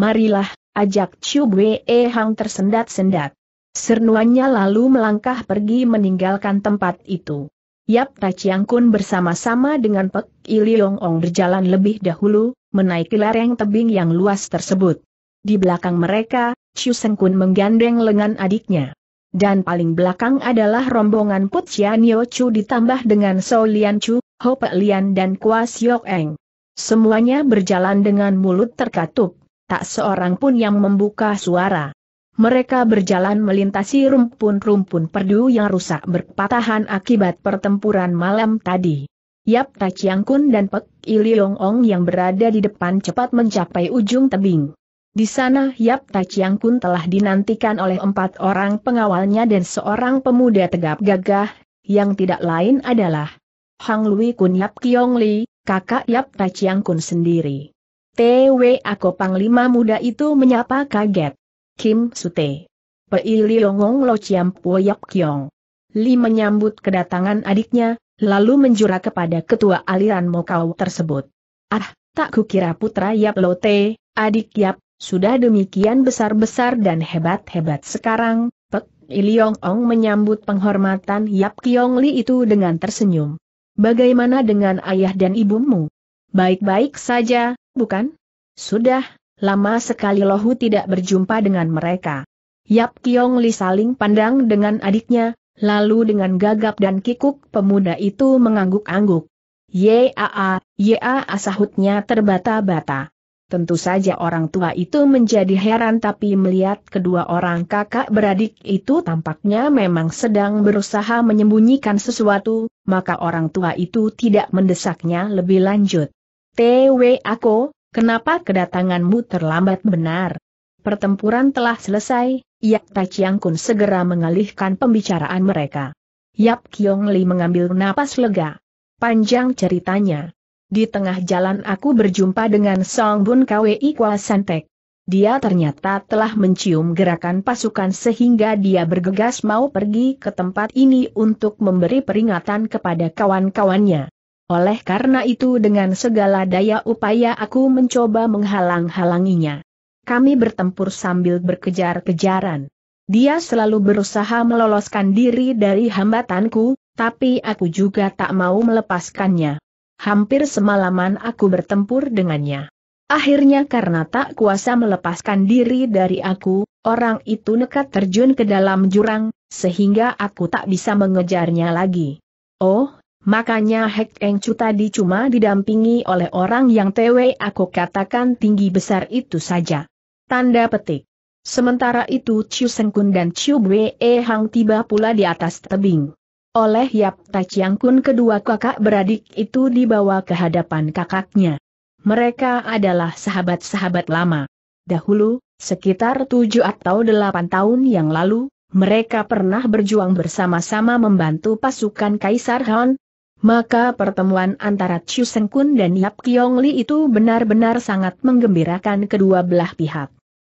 Speaker 1: Marilah, ajak Chu Bwe Hang tersendat-sendat. Sernuannya lalu melangkah pergi meninggalkan tempat itu. Yap Tachiang Kun bersama-sama dengan Pek Iliong Ong berjalan lebih dahulu, menaiki lereng tebing yang luas tersebut. Di belakang mereka, Chu Seng Kun menggandeng lengan adiknya. Dan paling belakang adalah rombongan Put Chianyo Chu ditambah dengan So Lian Chu, Ho Pe Lian dan Kwa Siok Eng. Semuanya berjalan dengan mulut terkatup, tak seorang pun yang membuka suara. Mereka berjalan melintasi rumpun-rumpun perdu yang rusak berpatahan akibat pertempuran malam tadi. Yap Tachiang Kun dan Pek Iliong Ong yang berada di depan cepat mencapai ujung tebing. Di sana Yap Tachiang Kun telah dinantikan oleh empat orang pengawalnya dan seorang pemuda tegap gagah, yang tidak lain adalah Hang Lui Kun Yap Kiong Li, kakak Yap Taciang Kun sendiri. TW Ako Panglima muda itu menyapa kaget. Kim Sute. Pei Liongong Lo Chiam Po Yap Kiong. Li menyambut kedatangan adiknya, lalu menjura kepada ketua aliran Mokau tersebut. Ah, tak kukira putra Yap Lo Te, adik Yap, sudah demikian besar-besar dan hebat-hebat sekarang, Pek Iliong Ong menyambut penghormatan Yap Kiong Li itu dengan tersenyum. Bagaimana dengan ayah dan ibumu? Baik-baik saja, bukan? Sudah, lama sekali Lohu tidak berjumpa dengan mereka. Yap Kiong Li saling pandang dengan adiknya, lalu dengan gagap dan kikuk pemuda itu mengangguk-angguk. Yaa, yaa sahutnya terbata-bata. Tentu saja orang tua itu menjadi heran tapi melihat kedua orang kakak beradik itu tampaknya memang sedang berusaha menyembunyikan sesuatu, maka orang tua itu tidak mendesaknya lebih lanjut. TW Ako, kenapa kedatanganmu terlambat benar? Pertempuran telah selesai, Yak Tachiang Kun segera mengalihkan pembicaraan mereka. Yap Kiong Li mengambil napas lega. Panjang ceritanya. Di tengah jalan aku berjumpa dengan Song Bun Kwi Kwa Santek. Dia ternyata telah mencium gerakan pasukan sehingga dia bergegas mau pergi ke tempat ini untuk memberi peringatan kepada kawan-kawannya. Oleh karena itu dengan segala daya upaya aku mencoba menghalang-halanginya. Kami bertempur sambil berkejar-kejaran. Dia selalu berusaha meloloskan diri dari hambatanku, tapi aku juga tak mau melepaskannya hampir semalaman aku bertempur dengannya. Akhirnya karena tak kuasa melepaskan diri dari aku, orang itu nekat terjun ke dalam jurang, sehingga aku tak bisa mengejarnya lagi. Oh, makanya Hek Eng Chu tadi cuma didampingi oleh orang yang tewe aku katakan tinggi besar itu saja. Tanda petik. Sementara itu Chiu Sengkun dan Chiu Bwe Hang tiba pula di atas tebing. Oleh Yap Tachiangkun kedua kakak beradik itu dibawa ke hadapan kakaknya. Mereka adalah sahabat-sahabat lama. Dahulu, sekitar tujuh atau delapan tahun yang lalu, mereka pernah berjuang bersama-sama membantu pasukan Kaisar Han. Maka pertemuan antara Chu Kun dan Yap Kiong Li itu benar-benar sangat menggembirakan kedua belah pihak.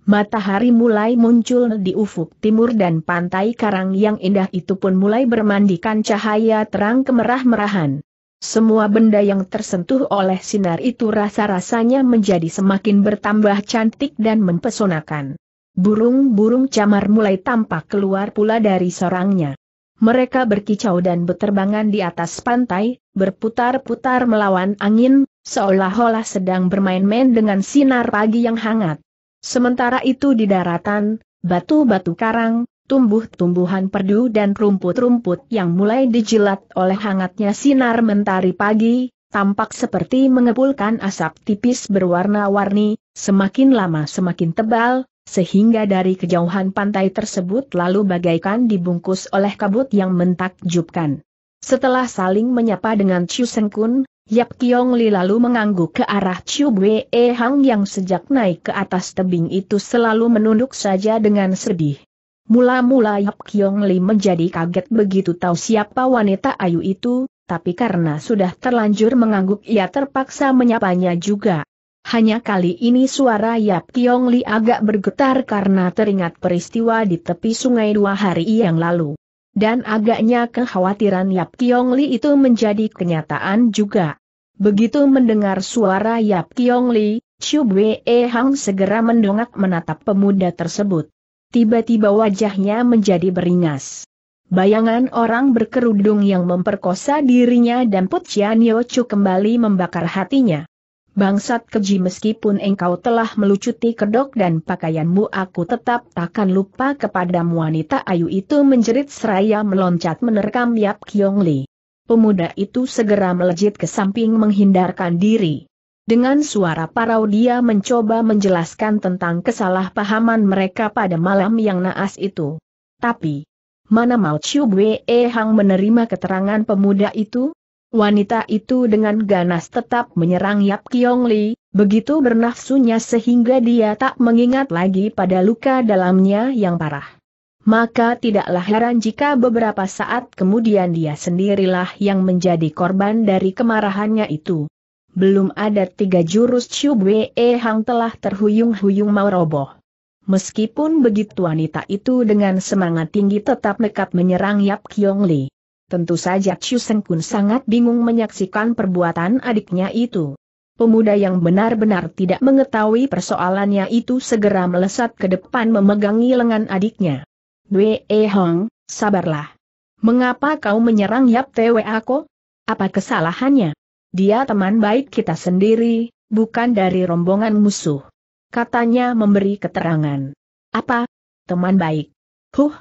Speaker 1: Matahari mulai muncul di ufuk timur dan pantai karang yang indah itu pun mulai bermandikan cahaya terang kemerah-merahan. Semua benda yang tersentuh oleh sinar itu rasa-rasanya menjadi semakin bertambah cantik dan mempesonakan. Burung-burung camar mulai tampak keluar pula dari sorangnya. Mereka berkicau dan berterbangan di atas pantai, berputar-putar melawan angin, seolah-olah sedang bermain-main dengan sinar pagi yang hangat. Sementara itu di daratan, batu-batu karang, tumbuh-tumbuhan perdu dan rumput-rumput yang mulai dijilat oleh hangatnya sinar mentari pagi, tampak seperti mengepulkan asap tipis berwarna-warni, semakin lama semakin tebal, sehingga dari kejauhan pantai tersebut lalu bagaikan dibungkus oleh kabut yang mentakjubkan. Setelah saling menyapa dengan Chu Kun, Yap Kiong Li lalu mengangguk ke arah Chiu Wei e Hang yang sejak naik ke atas tebing itu selalu menunduk saja dengan sedih. Mula-mula Yap Kiong Li menjadi kaget begitu tahu siapa wanita ayu itu, tapi karena sudah terlanjur mengangguk ia terpaksa menyapanya juga. Hanya kali ini suara Yap Kiong Li agak bergetar karena teringat peristiwa di tepi sungai dua hari yang lalu. Dan agaknya kekhawatiran Yap Kiong Li itu menjadi kenyataan juga. Begitu mendengar suara Yap Kiong Li, Chu Bwe Hang segera mendongak menatap pemuda tersebut. Tiba-tiba wajahnya menjadi beringas. Bayangan orang berkerudung yang memperkosa dirinya dan Put Chu kembali membakar hatinya bangsat keji meskipun engkau telah melucuti kedok dan pakaianmu aku tetap takkan lupa kepada wanita ayu itu menjerit seraya meloncat menerkam Yap Kiong Li. Pemuda itu segera melejit ke samping menghindarkan diri. Dengan suara parau dia mencoba menjelaskan tentang kesalahpahaman mereka pada malam yang naas itu. Tapi, mana mau Chiu Bwe Hang menerima keterangan pemuda itu? Wanita itu dengan ganas tetap menyerang Yap Kiong Li, begitu bernafsunya sehingga dia tak mengingat lagi pada luka dalamnya yang parah. Maka tidaklah heran jika beberapa saat kemudian dia sendirilah yang menjadi korban dari kemarahannya itu. Belum ada tiga jurus Chiu Bwe Hang telah terhuyung-huyung mau roboh. Meskipun begitu wanita itu dengan semangat tinggi tetap nekat menyerang Yap Kiong Li. Tentu saja Chu Seng Kun sangat bingung menyaksikan perbuatan adiknya itu. Pemuda yang benar-benar tidak mengetahui persoalannya itu segera melesat ke depan memegangi lengan adiknya. Dwe E Hong, sabarlah. Mengapa kau menyerang Yap Tewe Ako? Apa kesalahannya? Dia teman baik kita sendiri, bukan dari rombongan musuh. Katanya memberi keterangan. Apa? Teman baik. Huh,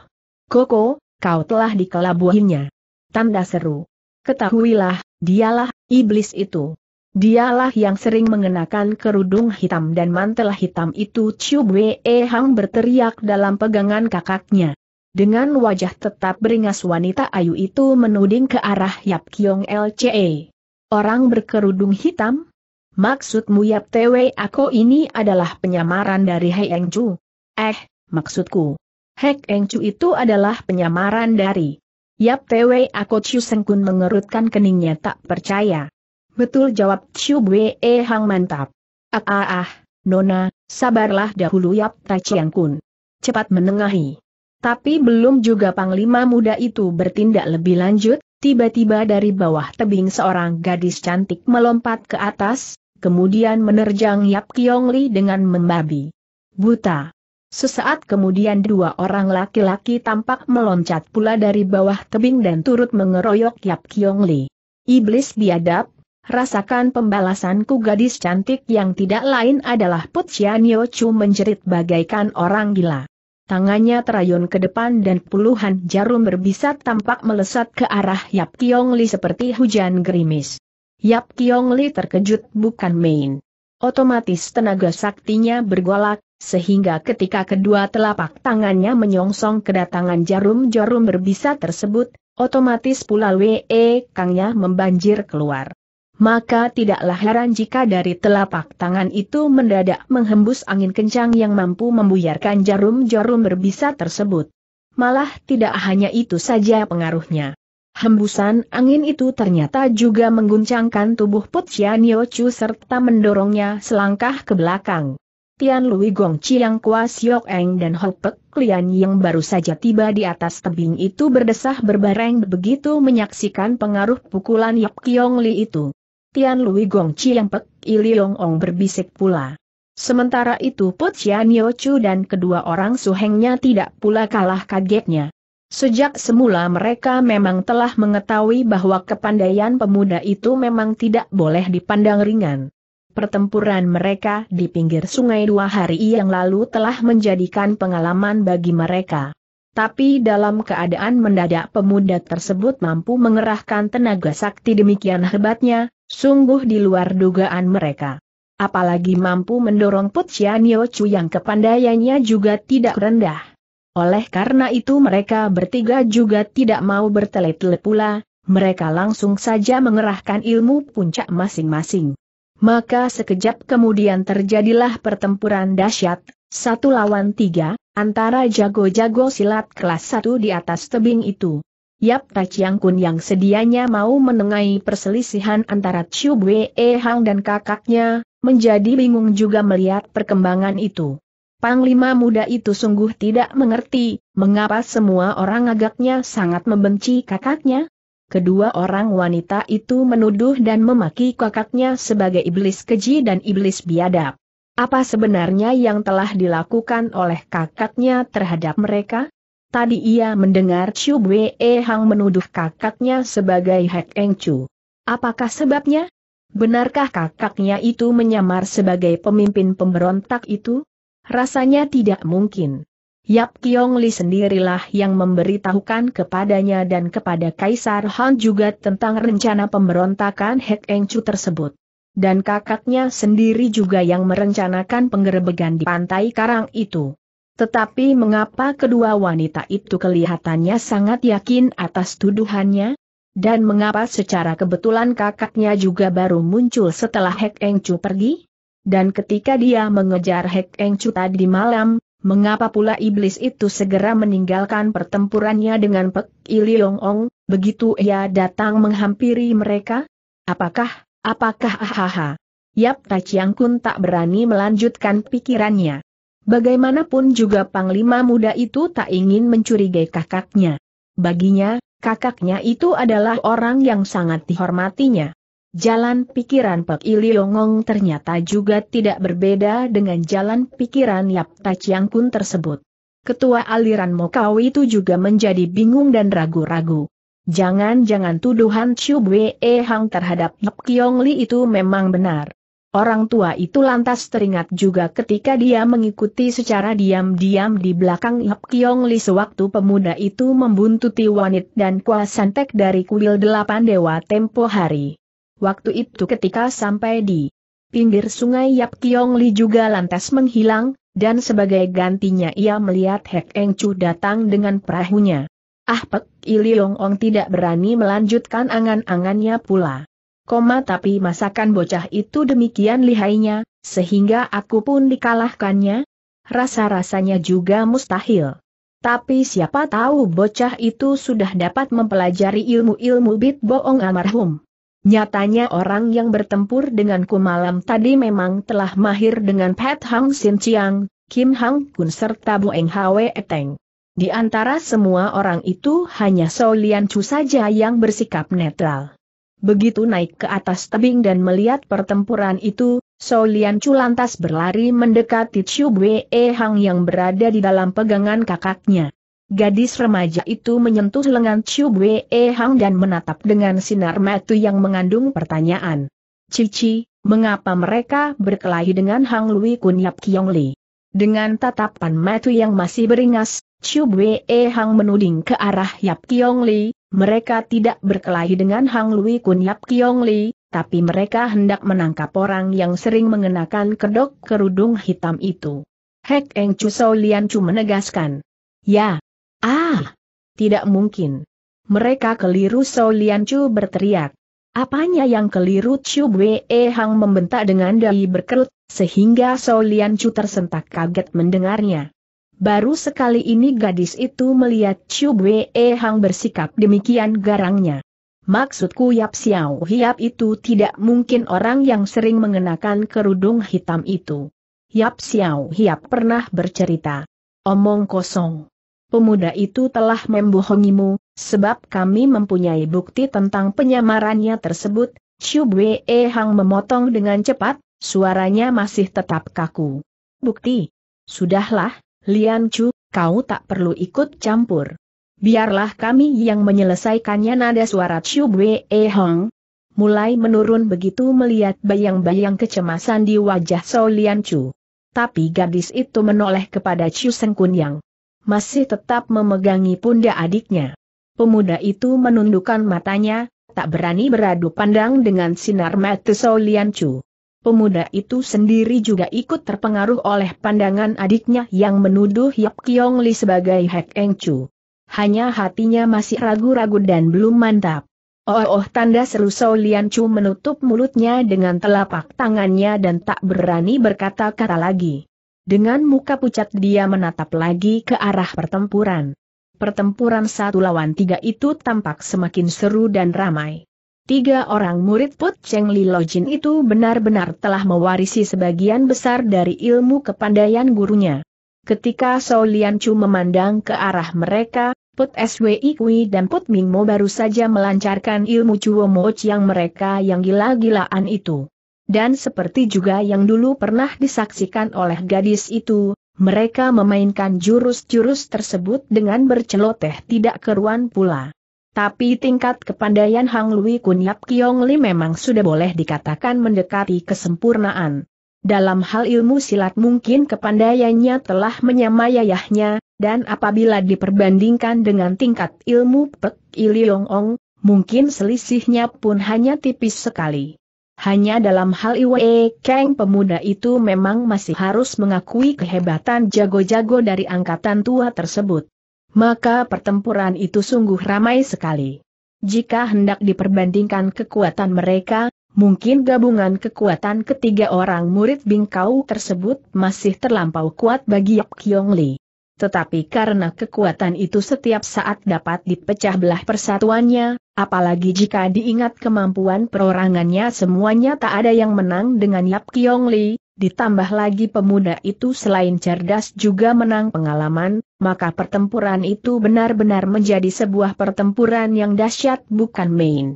Speaker 1: Koko, kau telah dikelabuhinya. Tanda seru. Ketahuilah, dialah, iblis itu. Dialah yang sering mengenakan kerudung hitam dan mantel hitam itu Chiu Wee Hang berteriak dalam pegangan kakaknya. Dengan wajah tetap beringas wanita ayu itu menuding ke arah Yap Kiong LCE. Orang berkerudung hitam? Maksudmu Yap Tewe Ako ini adalah penyamaran dari Hei Eng Chu? Eh, maksudku. Hei Eng Chu itu adalah penyamaran dari Yap Tewei Ako Chiu Sengkun mengerutkan keningnya tak percaya. Betul jawab Chiu Bwe e Hang mantap. Ah ah ah, Nona, sabarlah dahulu Yap Tachiang Kun. Cepat menengahi. Tapi belum juga panglima muda itu bertindak lebih lanjut, tiba-tiba dari bawah tebing seorang gadis cantik melompat ke atas, kemudian menerjang Yap Kiong Li dengan membabi. Buta. Sesaat kemudian dua orang laki-laki tampak meloncat pula dari bawah tebing dan turut mengeroyok Yap Kiong Li. Iblis biadab, rasakan pembalasanku gadis cantik yang tidak lain adalah Put Chian Yo Chu menjerit bagaikan orang gila. Tangannya terayun ke depan dan puluhan jarum berbisa tampak melesat ke arah Yap Kiong Li seperti hujan gerimis. Yap Kiong Li terkejut bukan main. Otomatis tenaga saktinya bergolak, sehingga ketika kedua telapak tangannya menyongsong kedatangan jarum-jarum berbisa tersebut, otomatis pula WE Kangnya membanjir keluar. Maka tidaklah heran jika dari telapak tangan itu mendadak menghembus angin kencang yang mampu membuyarkan jarum-jarum berbisa tersebut. Malah tidak hanya itu saja pengaruhnya. Hembusan angin itu ternyata juga mengguncangkan tubuh Putsia Chu serta mendorongnya selangkah ke belakang. Tian Lui Gong Chiang Kwa Siok Eng dan Ho Pek Lian yang baru saja tiba di atas tebing itu berdesah berbareng begitu menyaksikan pengaruh pukulan Yap Kiong Li itu. Tian Lui Gong Chiang Pek Yong Ong berbisik pula. Sementara itu Put Chian Yo Chu dan kedua orang suhengnya tidak pula kalah kagetnya. Sejak semula mereka memang telah mengetahui bahwa kepandaian pemuda itu memang tidak boleh dipandang ringan pertempuran mereka di pinggir sungai dua hari yang lalu telah menjadikan pengalaman bagi mereka. Tapi dalam keadaan mendadak pemuda tersebut mampu mengerahkan tenaga sakti demikian hebatnya, sungguh di luar dugaan mereka. Apalagi mampu mendorong Putian Chu yang kepandaiannya juga tidak rendah. Oleh karena itu mereka bertiga juga tidak mau bertele-tele pula, mereka langsung saja mengerahkan ilmu puncak masing-masing. Maka sekejap kemudian terjadilah pertempuran dahsyat, satu lawan tiga, antara jago-jago silat kelas satu di atas tebing itu. Yap Tachiang Kun yang sedianya mau menengahi perselisihan antara Chiu Bue Hang dan kakaknya, menjadi bingung juga melihat perkembangan itu. Panglima muda itu sungguh tidak mengerti, mengapa semua orang agaknya sangat membenci kakaknya? Kedua orang wanita itu menuduh dan memaki kakaknya sebagai iblis keji dan iblis biadab. Apa sebenarnya yang telah dilakukan oleh kakaknya terhadap mereka? Tadi ia mendengar Chu Wei Hang menuduh kakaknya sebagai Hek Eng Chu. Apakah sebabnya? Benarkah kakaknya itu menyamar sebagai pemimpin pemberontak itu? Rasanya tidak mungkin. Yap Kiong Li sendirilah yang memberitahukan kepadanya dan kepada Kaisar Han juga tentang rencana pemberontakan Hek Eng Chu tersebut. Dan kakaknya sendiri juga yang merencanakan penggerebegan di pantai karang itu. Tetapi mengapa kedua wanita itu kelihatannya sangat yakin atas tuduhannya? Dan mengapa secara kebetulan kakaknya juga baru muncul setelah Hek Eng Chu pergi? Dan ketika dia mengejar Hek Eng Chu tadi malam, Mengapa pula iblis itu segera meninggalkan pertempurannya dengan Pek Iliong begitu ia datang menghampiri mereka? Apakah, apakah ahaha? Yap Tachiang Kun tak berani melanjutkan pikirannya. Bagaimanapun juga Panglima muda itu tak ingin mencurigai kakaknya. Baginya, kakaknya itu adalah orang yang sangat dihormatinya. Jalan pikiran Pek Iliongong ternyata juga tidak berbeda dengan jalan pikiran Yap Tachiangkun tersebut. Ketua aliran Mokau itu juga menjadi bingung dan ragu-ragu. Jangan-jangan tuduhan Chiu Bwe Hang terhadap Yap Kiong Li itu memang benar. Orang tua itu lantas teringat juga ketika dia mengikuti secara diam-diam di belakang Yap Kiong Li sewaktu pemuda itu membuntuti wanit dan kuasantek dari kuil delapan dewa tempo hari. Waktu itu ketika sampai di pinggir sungai Yap Kiong Li juga lantas menghilang, dan sebagai gantinya ia melihat Hek Eng Chu datang dengan perahunya. Ah Pek Iliong Ong tidak berani melanjutkan angan-angannya pula. Koma tapi masakan bocah itu demikian lihainya, sehingga aku pun dikalahkannya? Rasa-rasanya juga mustahil. Tapi siapa tahu bocah itu sudah dapat mempelajari ilmu-ilmu bit boong almarhum. Nyatanya orang yang bertempur denganku malam tadi memang telah mahir dengan Pat Hang Sin Chiang, Kim Hang Kun serta bu eng Hwe Eteng. Di antara semua orang itu hanya so Lian Chu saja yang bersikap netral. Begitu naik ke atas tebing dan melihat pertempuran itu, so Lian Chu lantas berlari mendekati Chu Bwe Hang yang berada di dalam pegangan kakaknya. Gadis remaja itu menyentuh lengan Chiu Wei Hang dan menatap dengan sinar mata yang mengandung pertanyaan. Cici, mengapa mereka berkelahi dengan Hang Lui Kun Yap Kiong Li? Dengan tatapan mata yang masih beringas, Chiu Wei Hang menuding ke arah Yap Kiong Li, mereka tidak berkelahi dengan Hang Lui Kun Yap Kiong Li, tapi mereka hendak menangkap orang yang sering mengenakan kedok kerudung hitam itu. Hek Eng Chu Lian Chu menegaskan. Ya, Ah! Tidak mungkin. Mereka keliru So Chu berteriak. Apanya yang keliru Chu Bwe Hang membentak dengan dahi berkerut, sehingga So Chu tersentak kaget mendengarnya. Baru sekali ini gadis itu melihat Chu Bwe Hang bersikap demikian garangnya. Maksudku Yap Xiao Hiap itu tidak mungkin orang yang sering mengenakan kerudung hitam itu. Yap Xiao Hiap pernah bercerita. Omong kosong pemuda itu telah membohongimu, sebab kami mempunyai bukti tentang penyamarannya tersebut, Chu Bwe Hang memotong dengan cepat, suaranya masih tetap kaku. Bukti? Sudahlah, Lian Chu, kau tak perlu ikut campur. Biarlah kami yang menyelesaikannya nada suara Chu Bwe Hang. Mulai menurun begitu melihat bayang-bayang kecemasan di wajah Lian Chu. Tapi gadis itu menoleh kepada Chu Yang masih tetap memegangi pundak adiknya. Pemuda itu menundukkan matanya, tak berani beradu pandang dengan sinar mata Soliancu. Pemuda itu sendiri juga ikut terpengaruh oleh pandangan adiknya yang menuduh Yap Kiong Li sebagai Hek Eng Chu. Hanya hatinya masih ragu-ragu dan belum mantap. Oh, oh tanda seru Soliancu menutup mulutnya dengan telapak tangannya dan tak berani berkata-kata lagi. Dengan muka pucat dia menatap lagi ke arah pertempuran. Pertempuran satu lawan tiga itu tampak semakin seru dan ramai. Tiga orang murid Put Cheng Li Jin itu benar-benar telah mewarisi sebagian besar dari ilmu kepandaian gurunya. Ketika Sao Lian Chu memandang ke arah mereka, Put Swi Kui dan Put Ming Mo baru saja melancarkan ilmu Chuo Mo yang mereka yang gila-gilaan itu. Dan seperti juga yang dulu pernah disaksikan oleh gadis itu, mereka memainkan jurus-jurus tersebut dengan berceloteh tidak keruan pula. Tapi tingkat kepandaian Hang Lui Kun Yap Kiong Li memang sudah boleh dikatakan mendekati kesempurnaan. Dalam hal ilmu silat mungkin kepandaiannya telah menyamai ayahnya, dan apabila diperbandingkan dengan tingkat ilmu Pek Iliong Ong, mungkin selisihnya pun hanya tipis sekali. Hanya dalam hal Iwe Kang pemuda itu memang masih harus mengakui kehebatan jago-jago dari angkatan tua tersebut. Maka pertempuran itu sungguh ramai sekali. Jika hendak diperbandingkan kekuatan mereka, mungkin gabungan kekuatan ketiga orang murid Bingkau tersebut masih terlampau kuat bagi Yap Kiong Li tetapi karena kekuatan itu setiap saat dapat dipecah belah persatuannya, apalagi jika diingat kemampuan perorangannya semuanya tak ada yang menang dengan Yap Kiong Li, ditambah lagi pemuda itu selain cerdas juga menang pengalaman, maka pertempuran itu benar-benar menjadi sebuah pertempuran yang dahsyat bukan main.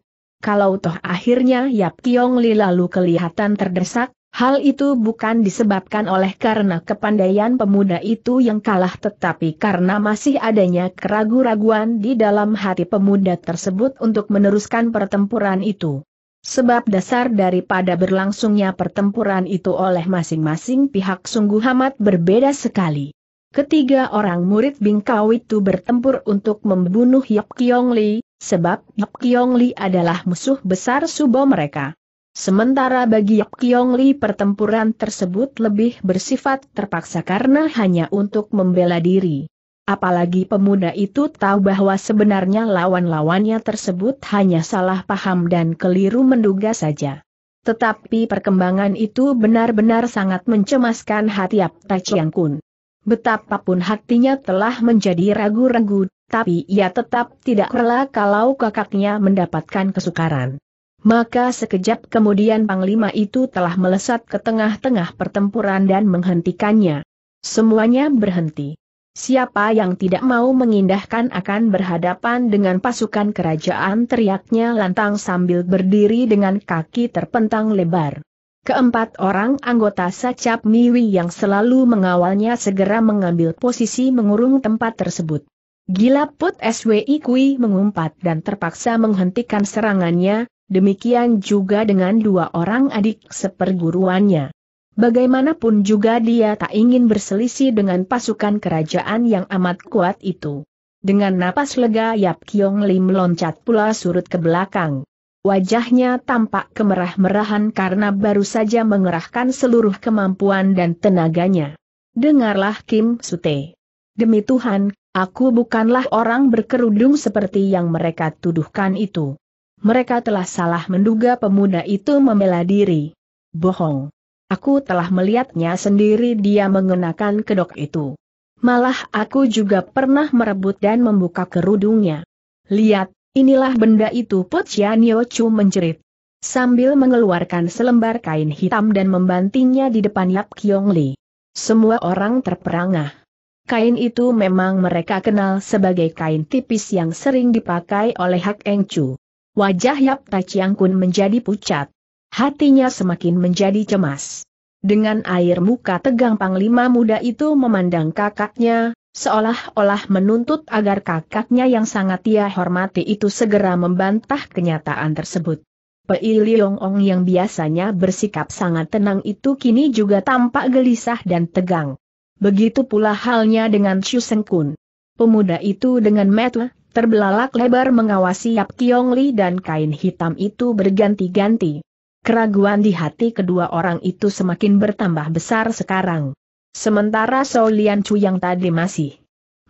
Speaker 1: Kalau toh akhirnya Yap Kiong Li lalu kelihatan terdesak, Hal itu bukan disebabkan oleh karena kepandaian pemuda itu yang kalah tetapi karena masih adanya keraguan-raguan di dalam hati pemuda tersebut untuk meneruskan pertempuran itu. Sebab dasar daripada berlangsungnya pertempuran itu oleh masing-masing pihak sungguh amat berbeda sekali. Ketiga orang murid Bingkau itu bertempur untuk membunuh Yap Kiong Li, sebab Yap Kiong Li adalah musuh besar subo mereka. Sementara bagi Yap Kiong Li pertempuran tersebut lebih bersifat terpaksa karena hanya untuk membela diri. Apalagi pemuda itu tahu bahwa sebenarnya lawan-lawannya tersebut hanya salah paham dan keliru menduga saja. Tetapi perkembangan itu benar-benar sangat mencemaskan hati Yap Chiang Kun. Betapapun hatinya telah menjadi ragu-ragu, tapi ia tetap tidak rela kalau kakaknya mendapatkan kesukaran. Maka sekejap kemudian Panglima itu telah melesat ke tengah-tengah pertempuran dan menghentikannya. Semuanya berhenti. Siapa yang tidak mau mengindahkan akan berhadapan dengan pasukan kerajaan teriaknya lantang sambil berdiri dengan kaki terpentang lebar. Keempat orang anggota Sacap Miwi yang selalu mengawalnya segera mengambil posisi mengurung tempat tersebut. Gila Put SWI Kui mengumpat dan terpaksa menghentikan serangannya, demikian juga dengan dua orang adik seperguruannya. Bagaimanapun juga dia tak ingin berselisih dengan pasukan kerajaan yang amat kuat itu. Dengan napas lega Yap Kiong Lim loncat pula surut ke belakang. Wajahnya tampak kemerah-merahan karena baru saja mengerahkan seluruh kemampuan dan tenaganya. Dengarlah Kim Sute. Demi Tuhan, aku bukanlah orang berkerudung seperti yang mereka tuduhkan itu mereka telah salah menduga pemuda itu membela diri. Bohong. Aku telah melihatnya sendiri dia mengenakan kedok itu. Malah aku juga pernah merebut dan membuka kerudungnya. Lihat, inilah benda itu Pocian Chu menjerit. Sambil mengeluarkan selembar kain hitam dan membantingnya di depan Yap Kyong Li. Semua orang terperangah. Kain itu memang mereka kenal sebagai kain tipis yang sering dipakai oleh Hak Eng Chu. Wajah Yap Tachiang Kun menjadi pucat. Hatinya semakin menjadi cemas. Dengan air muka tegang panglima muda itu memandang kakaknya, seolah-olah menuntut agar kakaknya yang sangat ia hormati itu segera membantah kenyataan tersebut. Pei Liong Ong yang biasanya bersikap sangat tenang itu kini juga tampak gelisah dan tegang. Begitu pula halnya dengan Chu Seng Kun. Pemuda itu dengan metu Terbelalak lebar mengawasi Yap Kiong Li dan kain hitam itu berganti-ganti. Keraguan di hati kedua orang itu semakin bertambah besar sekarang. Sementara Sou Lian Chu yang tadi masih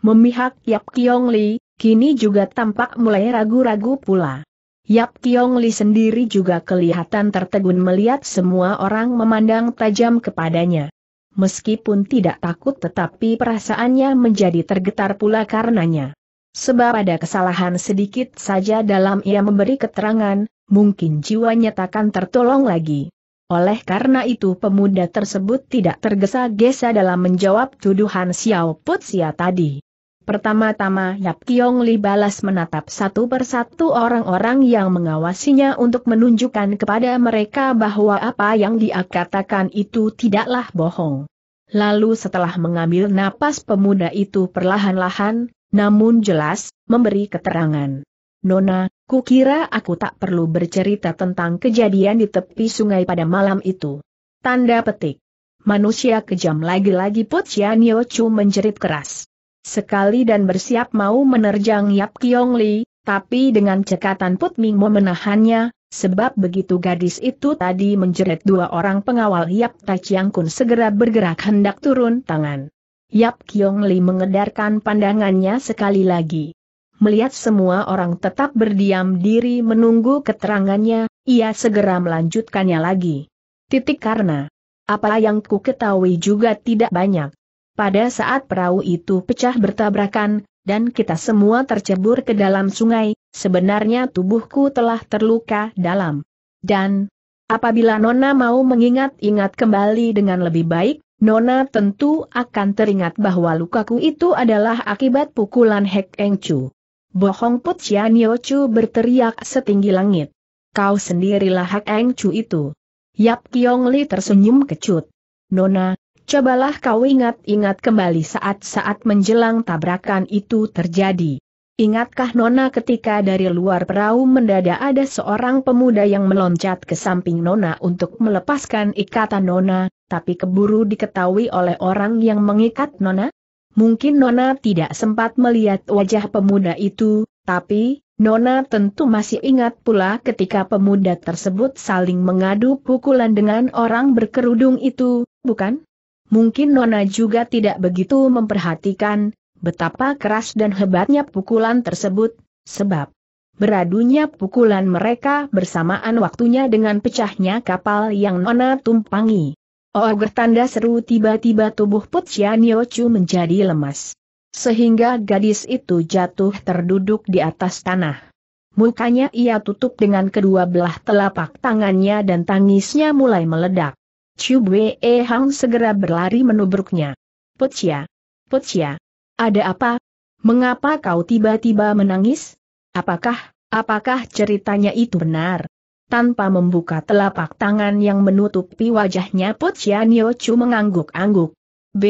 Speaker 1: memihak Yap Kiong Li, kini juga tampak mulai ragu-ragu pula. Yap Kiong Li sendiri juga kelihatan tertegun melihat semua orang memandang tajam kepadanya. Meskipun tidak takut tetapi perasaannya menjadi tergetar pula karenanya. Sebab ada kesalahan sedikit saja dalam ia memberi keterangan, mungkin jiwanya takkan tertolong lagi. Oleh karena itu pemuda tersebut tidak tergesa-gesa dalam menjawab tuduhan Xiao Putsia tadi. Pertama-tama Yap Kiong Li balas menatap satu persatu orang-orang yang mengawasinya untuk menunjukkan kepada mereka bahwa apa yang dia katakan itu tidaklah bohong. Lalu setelah mengambil napas pemuda itu perlahan-lahan, namun jelas, memberi keterangan. Nona, kukira aku tak perlu bercerita tentang kejadian di tepi sungai pada malam itu. Tanda petik. Manusia kejam lagi-lagi Pocian Chu menjerit keras. Sekali dan bersiap mau menerjang Yap Kiong Li, tapi dengan cekatan Put Mingmo menahannya, sebab begitu gadis itu tadi menjerit dua orang pengawal Yap Ta Chiang Kun segera bergerak hendak turun tangan. Yap Kiong Li mengedarkan pandangannya sekali lagi. Melihat semua orang tetap berdiam diri menunggu keterangannya, ia segera melanjutkannya lagi. Titik karena, apa yang ku ketahui juga tidak banyak. Pada saat perahu itu pecah bertabrakan, dan kita semua tercebur ke dalam sungai, sebenarnya tubuhku telah terluka dalam. Dan, apabila Nona mau mengingat-ingat kembali dengan lebih baik, Nona tentu akan teringat bahwa lukaku itu adalah akibat pukulan Hek Eng Chu. Bohong Put Chian Chu berteriak setinggi langit. Kau sendirilah Hek Eng Chu itu. Yap Kiong Li tersenyum kecut. Nona, cobalah kau ingat-ingat kembali saat-saat menjelang tabrakan itu terjadi. Ingatkah Nona ketika dari luar perahu mendadak ada seorang pemuda yang meloncat ke samping Nona untuk melepaskan ikatan Nona, tapi keburu diketahui oleh orang yang mengikat Nona? Mungkin Nona tidak sempat melihat wajah pemuda itu, tapi, Nona tentu masih ingat pula ketika pemuda tersebut saling mengadu pukulan dengan orang berkerudung itu, bukan? Mungkin Nona juga tidak begitu memperhatikan, betapa keras dan hebatnya pukulan tersebut, sebab beradunya pukulan mereka bersamaan waktunya dengan pecahnya kapal yang Nona tumpangi. Oh, bertanda seru tiba-tiba tubuh Putjian Chu menjadi lemas. Sehingga gadis itu jatuh terduduk di atas tanah. Mukanya ia tutup dengan kedua belah telapak tangannya dan tangisnya mulai meledak. Chu Bwe e Hang segera berlari menubruknya. Putsia, Putsia, ada apa? Mengapa kau tiba-tiba menangis? Apakah, apakah ceritanya itu benar? Tanpa membuka telapak tangan yang menutupi wajahnya Put Sianyo Chu mengangguk-angguk. B,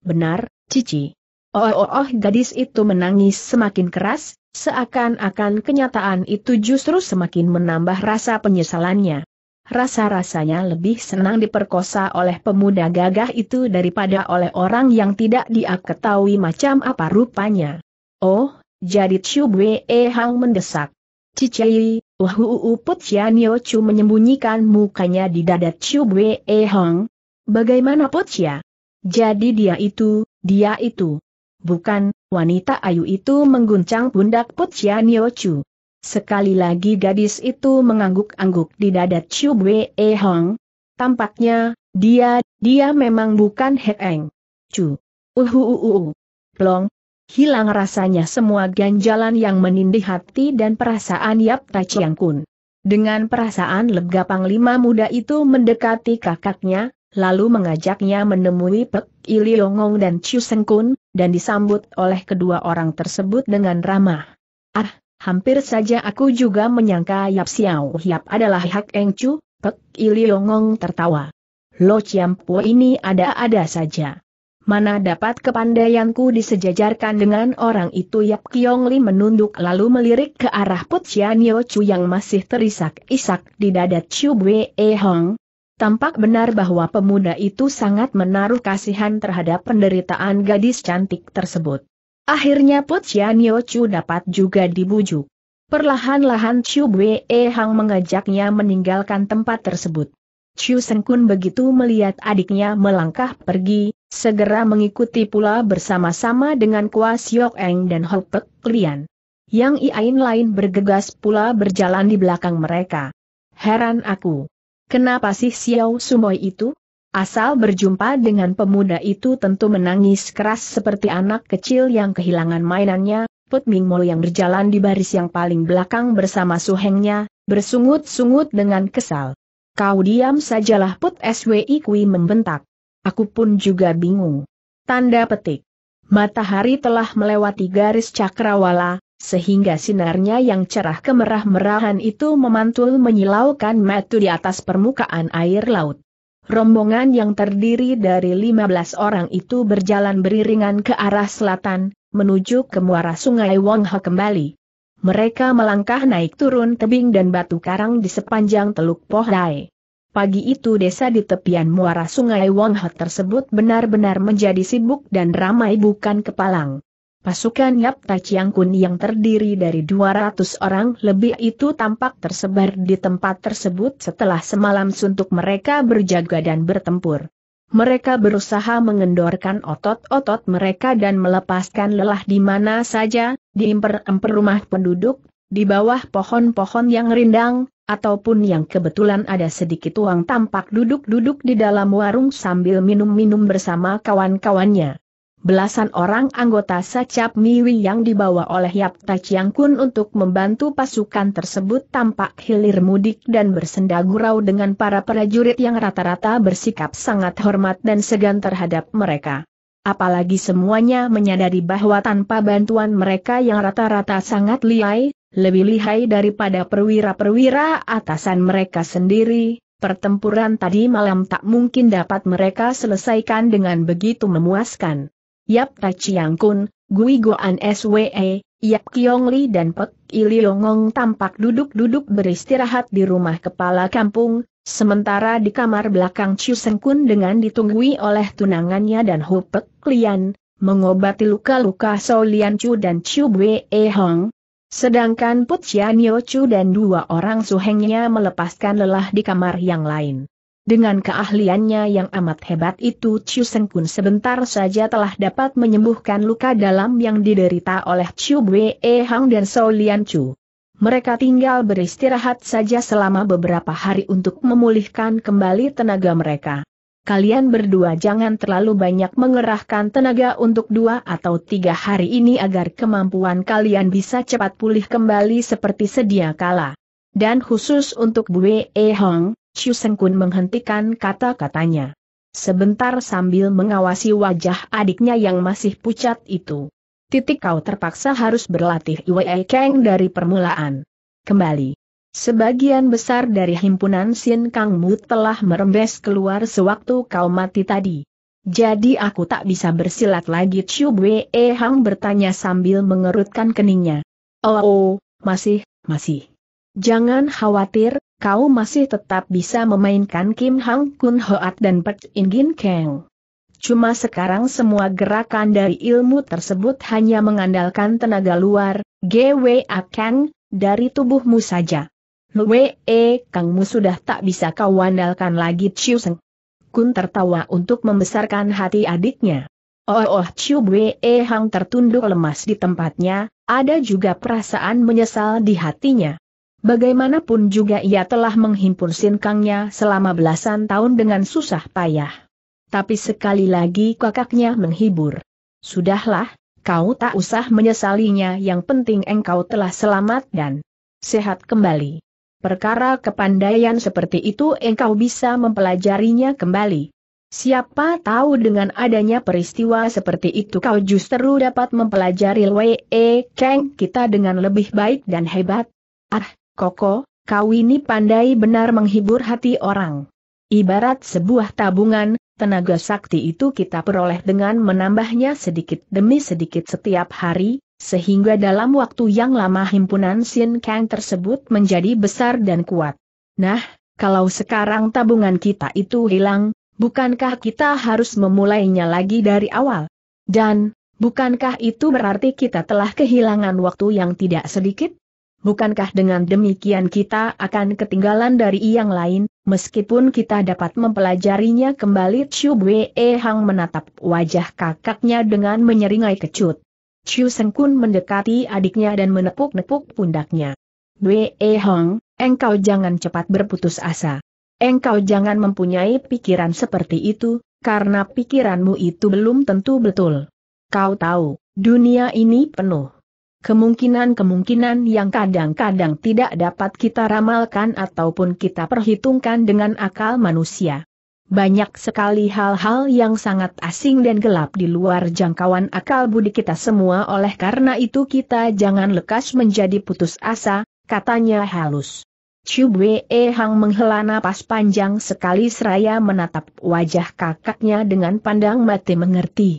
Speaker 1: benar, Cici. Oh, oh, oh, gadis itu menangis semakin keras, seakan-akan kenyataan itu justru semakin menambah rasa penyesalannya. Rasa-rasanya lebih senang diperkosa oleh pemuda gagah itu daripada oleh orang yang tidak dia ketahui macam apa rupanya. Oh, jadi Chu Bwe Hang mendesak. Cicei, Wahuu Yo Chu menyembunyikan mukanya di dada Chu Bwe e Hong. Bagaimana Putxia? Jadi dia itu, dia itu. Bukan, wanita ayu itu mengguncang pundak Yo Chu. Sekali lagi gadis itu mengangguk-angguk di dada Chu Bwe e Hong. Tampaknya, dia, dia memang bukan Heng. Eng. Chu. Uhuuu. Plong, hilang rasanya semua ganjalan yang menindih hati dan perasaan Yap Chiang Kun. Dengan perasaan lega panglima muda itu mendekati kakaknya, lalu mengajaknya menemui Pek Ili Longong dan Chiu Seng Kun, dan disambut oleh kedua orang tersebut dengan ramah. Ah, hampir saja aku juga menyangka Yap Xiao Yap adalah Hak Eng Chu, Pek Ili Longong tertawa. Lo Po ini ada-ada saja mana dapat kepandaianku disejajarkan dengan orang itu Yap Kiong Li menunduk lalu melirik ke arah Put Sianyo Chu yang masih terisak-isak di dada Chu Wei e Hong. Tampak benar bahwa pemuda itu sangat menaruh kasihan terhadap penderitaan gadis cantik tersebut. Akhirnya Put Sianyo Chu dapat juga dibujuk. Perlahan-lahan Chu Wei e Hong mengajaknya meninggalkan tempat tersebut. Chu Sen Kun begitu melihat adiknya melangkah pergi, segera mengikuti pula bersama-sama dengan Kwa Siok Eng dan Ho Pek Lian. Yang Iain lain bergegas pula berjalan di belakang mereka. Heran aku. Kenapa sih Xiao Sumoy itu? Asal berjumpa dengan pemuda itu tentu menangis keras seperti anak kecil yang kehilangan mainannya, Put Ming Mo yang berjalan di baris yang paling belakang bersama Su Hengnya bersungut-sungut dengan kesal. Kau diam sajalah Put SWI Kui membentak. Aku pun juga bingung. Tanda petik. Matahari telah melewati garis cakrawala, sehingga sinarnya yang cerah kemerah-merahan itu memantul menyilaukan metu di atas permukaan air laut. Rombongan yang terdiri dari 15 orang itu berjalan beriringan ke arah selatan, menuju ke muara sungai Wongho kembali. Mereka melangkah naik turun tebing dan batu karang di sepanjang teluk Pohdai. Pagi itu desa di tepian muara sungai Wonghe tersebut benar-benar menjadi sibuk dan ramai bukan kepalang. Pasukan Yap Taciangkun yang terdiri dari 200 orang lebih itu tampak tersebar di tempat tersebut setelah semalam suntuk mereka berjaga dan bertempur. Mereka berusaha mengendorkan otot-otot mereka dan melepaskan lelah di mana saja, di emper rumah penduduk, di bawah pohon-pohon yang rindang, ataupun yang kebetulan ada sedikit uang tampak duduk-duduk di dalam warung sambil minum-minum bersama kawan-kawannya. Belasan orang anggota Sacap Miwi yang dibawa oleh Yap Tachiang Kun untuk membantu pasukan tersebut tampak hilir mudik dan bersenda gurau dengan para prajurit yang rata-rata bersikap sangat hormat dan segan terhadap mereka. Apalagi semuanya menyadari bahwa tanpa bantuan mereka yang rata-rata sangat lihai, lebih lihai daripada perwira-perwira atasan mereka sendiri, pertempuran tadi malam tak mungkin dapat mereka selesaikan dengan begitu memuaskan. Yap Tachiang Kun, Gui Goan SWE, Yap Kiong Li dan Pek Iliongong tampak duduk-duduk beristirahat di rumah kepala kampung, Sementara di kamar belakang Chu Sengkun dengan ditunggui oleh tunangannya dan Pek Lian, mengobati luka-luka Sao Lian Chu dan Chu Bwe e Hong. Sedangkan Put Yo Chu dan dua orang suhengnya melepaskan lelah di kamar yang lain. Dengan keahliannya yang amat hebat itu Chu Sengkun sebentar saja telah dapat menyembuhkan luka dalam yang diderita oleh Chu Bwe e Hong dan Sao Lian Chu mereka tinggal beristirahat saja selama beberapa hari untuk memulihkan kembali tenaga mereka. Kalian berdua jangan terlalu banyak mengerahkan tenaga untuk dua atau tiga hari ini agar kemampuan kalian bisa cepat pulih kembali seperti sedia kala. Dan khusus untuk Bue E Hong, Chu Kun menghentikan kata-katanya. Sebentar sambil mengawasi wajah adiknya yang masih pucat itu titik kau terpaksa harus berlatih Wei Kang dari permulaan. Kembali. Sebagian besar dari himpunan Sin Kang Mu telah merembes keluar sewaktu kau mati tadi. Jadi aku tak bisa bersilat lagi Chiu Wei Hang bertanya sambil mengerutkan keningnya. Oh, oh, masih, masih. Jangan khawatir, kau masih tetap bisa memainkan Kim Hang Kun Hoat dan Pek Ingin Kang. Cuma sekarang semua gerakan dari ilmu tersebut hanya mengandalkan tenaga luar, Gwe Kang, dari tubuhmu saja. Lue E Kangmu sudah tak bisa kau andalkan lagi Chiu Seng. Kun tertawa untuk membesarkan hati adiknya. Oh oh Chiu Bwe E Hang tertunduk lemas di tempatnya, ada juga perasaan menyesal di hatinya. Bagaimanapun juga ia telah menghimpun sinkangnya selama belasan tahun dengan susah payah tapi sekali lagi kakaknya menghibur. Sudahlah, kau tak usah menyesalinya yang penting engkau telah selamat dan sehat kembali. Perkara kepandaian seperti itu engkau bisa mempelajarinya kembali. Siapa tahu dengan adanya peristiwa seperti itu kau justru dapat mempelajari Wei e Kang kita dengan lebih baik dan hebat. Ah, Koko, kau ini pandai benar menghibur hati orang. Ibarat sebuah tabungan, Tenaga sakti itu kita peroleh dengan menambahnya sedikit demi sedikit setiap hari, sehingga dalam waktu yang lama himpunan Sin Kang tersebut menjadi besar dan kuat. Nah, kalau sekarang tabungan kita itu hilang, bukankah kita harus memulainya lagi dari awal? Dan, bukankah itu berarti kita telah kehilangan waktu yang tidak sedikit? bukankah dengan demikian kita akan ketinggalan dari yang lain, meskipun kita dapat mempelajarinya kembali Chu Bwe Hang menatap wajah kakaknya dengan menyeringai kecut. Chu Seng Kun mendekati adiknya dan menepuk-nepuk pundaknya. Bwe Hang, engkau jangan cepat berputus asa. Engkau jangan mempunyai pikiran seperti itu, karena pikiranmu itu belum tentu betul. Kau tahu, dunia ini penuh kemungkinan-kemungkinan yang kadang-kadang tidak dapat kita ramalkan ataupun kita perhitungkan dengan akal manusia. Banyak sekali hal-hal yang sangat asing dan gelap di luar jangkauan akal budi kita semua oleh karena itu kita jangan lekas menjadi putus asa, katanya halus. Chu Wei Hang menghela napas panjang sekali seraya menatap wajah kakaknya dengan pandang mati mengerti.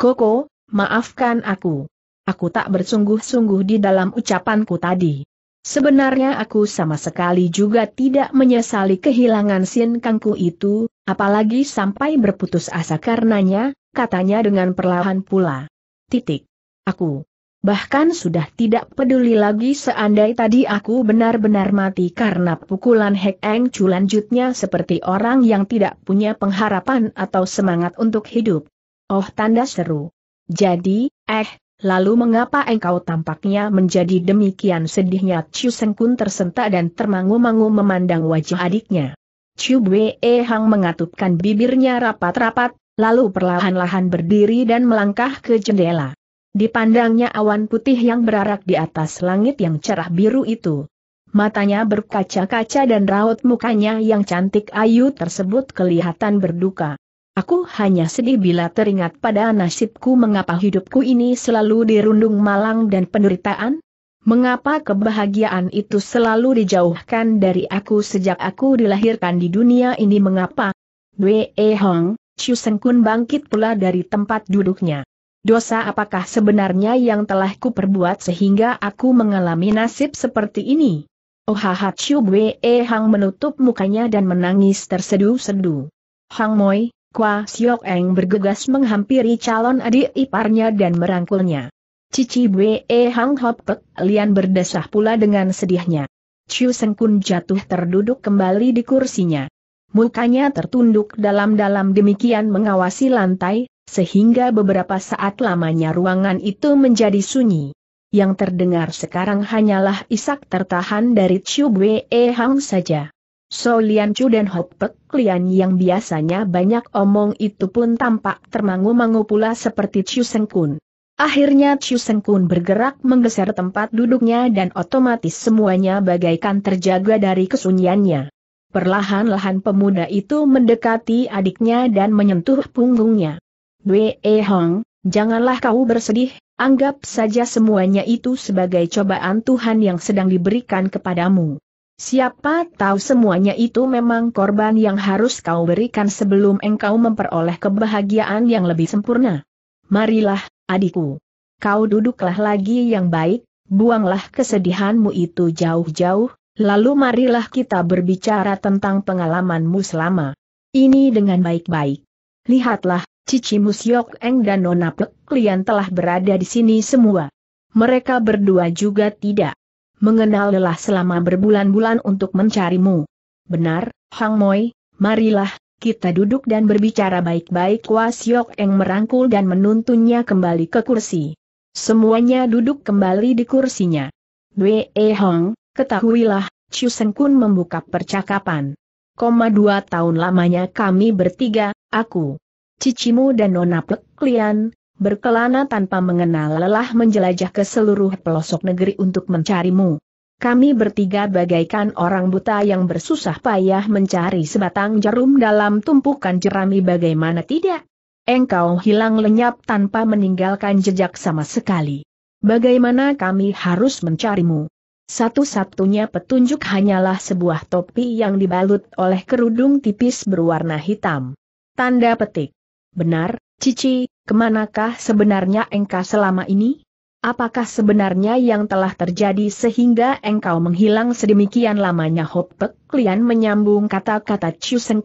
Speaker 1: Koko, maafkan aku aku tak bersungguh-sungguh di dalam ucapanku tadi. Sebenarnya aku sama sekali juga tidak menyesali kehilangan Sin Kangku itu, apalagi sampai berputus asa karenanya, katanya dengan perlahan pula. Titik. Aku. Bahkan sudah tidak peduli lagi seandai tadi aku benar-benar mati karena pukulan Hek Eng Chu lanjutnya seperti orang yang tidak punya pengharapan atau semangat untuk hidup. Oh tanda seru. Jadi, eh, Lalu mengapa engkau tampaknya menjadi demikian sedihnya Chu Sengkun tersentak dan termangu-mangu memandang wajah adiknya. Chu Bwe Hang mengatupkan bibirnya rapat-rapat, lalu perlahan-lahan berdiri dan melangkah ke jendela. Dipandangnya awan putih yang berarak di atas langit yang cerah biru itu. Matanya berkaca-kaca dan raut mukanya yang cantik ayu tersebut kelihatan berduka. Aku hanya sedih bila teringat pada nasibku mengapa hidupku ini selalu dirundung malang dan penderitaan. Mengapa kebahagiaan itu selalu dijauhkan dari aku sejak aku dilahirkan di dunia ini mengapa? Wee Hong, Hong, Seng Kun bangkit pula dari tempat duduknya. Dosa apakah sebenarnya yang telah kuperbuat sehingga aku mengalami nasib seperti ini? Ohaha Chu Chiu Wee Hong menutup mukanya dan menangis terseduh sedu Hang Moi, Kwa Siok Eng bergegas menghampiri calon adik iparnya dan merangkulnya. Cici Bwe e Hang Hop Lian berdesah pula dengan sedihnya. Chiu Seng Kun jatuh terduduk kembali di kursinya. Mukanya tertunduk dalam-dalam demikian mengawasi lantai, sehingga beberapa saat lamanya ruangan itu menjadi sunyi. Yang terdengar sekarang hanyalah isak tertahan dari Chiu Bwe e Hang saja. So Lian Chu dan Ho Pek Lian yang biasanya banyak omong itu pun tampak termangu-mangu pula seperti Chu Seng Kun. Akhirnya Chu Seng Kun bergerak menggeser tempat duduknya dan otomatis semuanya bagaikan terjaga dari kesunyiannya. Perlahan-lahan pemuda itu mendekati adiknya dan menyentuh punggungnya. Wei Hong, janganlah kau bersedih, anggap saja semuanya itu sebagai cobaan Tuhan yang sedang diberikan kepadamu. Siapa tahu semuanya itu memang korban yang harus kau berikan sebelum engkau memperoleh kebahagiaan yang lebih sempurna. Marilah, adikku. Kau duduklah lagi yang baik, buanglah kesedihanmu itu jauh-jauh, lalu marilah kita berbicara tentang pengalamanmu selama ini dengan baik-baik. Lihatlah, Cici Musyok Eng dan Nona Pek kalian telah berada di sini semua. Mereka berdua juga tidak mengenal lelah selama berbulan-bulan untuk mencarimu. Benar, Hang Moi, marilah, kita duduk dan berbicara baik-baik Siok Eng merangkul dan menuntunnya kembali ke kursi. Semuanya duduk kembali di kursinya. Wee Hong, ketahuilah, Chiu Seng Kun membuka percakapan. Koma dua tahun lamanya kami bertiga, aku, Cicimu dan Nona Lian, berkelana tanpa mengenal lelah menjelajah ke seluruh pelosok negeri untuk mencarimu. Kami bertiga bagaikan orang buta yang bersusah payah mencari sebatang jarum dalam tumpukan jerami bagaimana tidak? Engkau hilang lenyap tanpa meninggalkan jejak sama sekali. Bagaimana kami harus mencarimu? Satu-satunya petunjuk hanyalah sebuah topi yang dibalut oleh kerudung tipis berwarna hitam. Tanda petik. Benar, Cici, kemanakah sebenarnya engkau selama ini? Apakah sebenarnya yang telah terjadi sehingga engkau menghilang sedemikian lamanya Hopek klien Lian menyambung kata-kata Chu Seng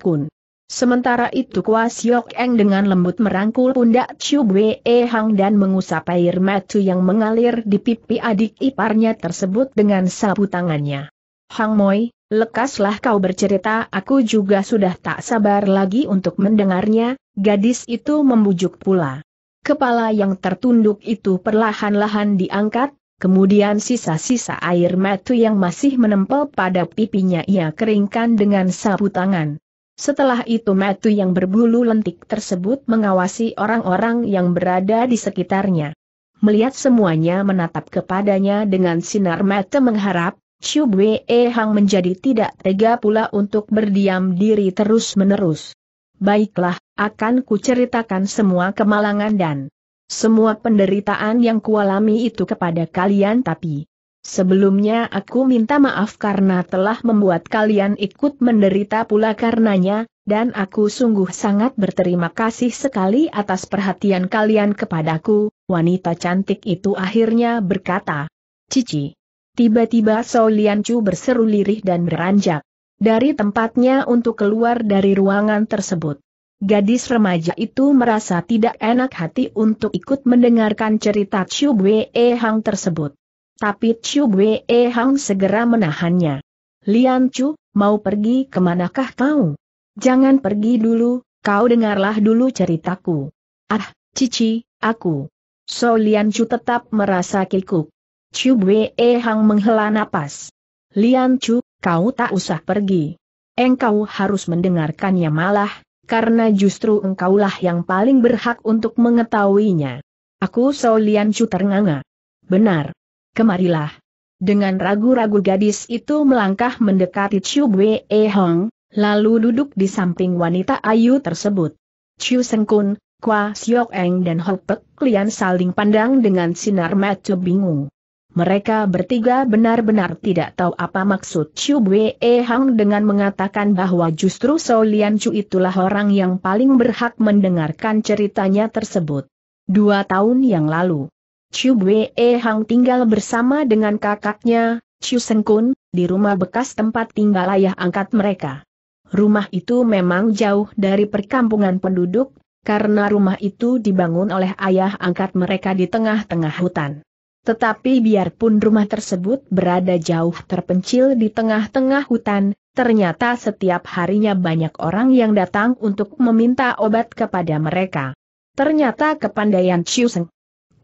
Speaker 1: Sementara itu Kwa Siok Eng dengan lembut merangkul pundak Chu Wei e Hang dan mengusap air matu yang mengalir di pipi adik iparnya tersebut dengan sapu tangannya. Hang Moi, Lekaslah kau bercerita, aku juga sudah tak sabar lagi untuk mendengarnya, gadis itu membujuk pula. Kepala yang tertunduk itu perlahan-lahan diangkat, kemudian sisa-sisa air mata yang masih menempel pada pipinya ia keringkan dengan sapu tangan. Setelah itu mata yang berbulu lentik tersebut mengawasi orang-orang yang berada di sekitarnya. Melihat semuanya menatap kepadanya dengan sinar mata mengharap, Chu Bwe Hang menjadi tidak tega pula untuk berdiam diri terus-menerus. Baiklah, akan kuceritakan semua kemalangan dan semua penderitaan yang kualami itu kepada kalian tapi sebelumnya aku minta maaf karena telah membuat kalian ikut menderita pula karenanya, dan aku sungguh sangat berterima kasih sekali atas perhatian kalian kepadaku, wanita cantik itu akhirnya berkata. Cici. Tiba-tiba Lian Chu berseru lirih dan beranjak dari tempatnya untuk keluar dari ruangan tersebut. Gadis remaja itu merasa tidak enak hati untuk ikut mendengarkan cerita Chu Wei Hang tersebut. Tapi Chu Wei Hang segera menahannya. Lian Chu, mau pergi ke manakah kau? Jangan pergi dulu, kau dengarlah dulu ceritaku. Ah, Cici, aku. So Lian Chu tetap merasa kikuk. Chu Wei Hang menghela napas. Lian Chu, kau tak usah pergi. Engkau harus mendengarkannya malah, karena justru engkaulah yang paling berhak untuk mengetahuinya. Aku Sao Lian Chu ternganga. Benar. Kemarilah. Dengan ragu-ragu gadis itu melangkah mendekati Chu Wei Hang, lalu duduk di samping wanita ayu tersebut. Chu Sengkun, Kwa Siok Eng dan Hopek Lian saling pandang dengan sinar mata bingung. Mereka bertiga benar-benar tidak tahu apa maksud Chu Bwe Hang dengan mengatakan bahwa justru So Lian Chu itulah orang yang paling berhak mendengarkan ceritanya tersebut. Dua tahun yang lalu, Chu Bwe Hang tinggal bersama dengan kakaknya, Chu Seng Kun, di rumah bekas tempat tinggal ayah angkat mereka. Rumah itu memang jauh dari perkampungan penduduk, karena rumah itu dibangun oleh ayah angkat mereka di tengah-tengah hutan. Tetapi biarpun rumah tersebut berada jauh terpencil di tengah-tengah hutan, ternyata setiap harinya banyak orang yang datang untuk meminta obat kepada mereka. Ternyata kepandaian Seng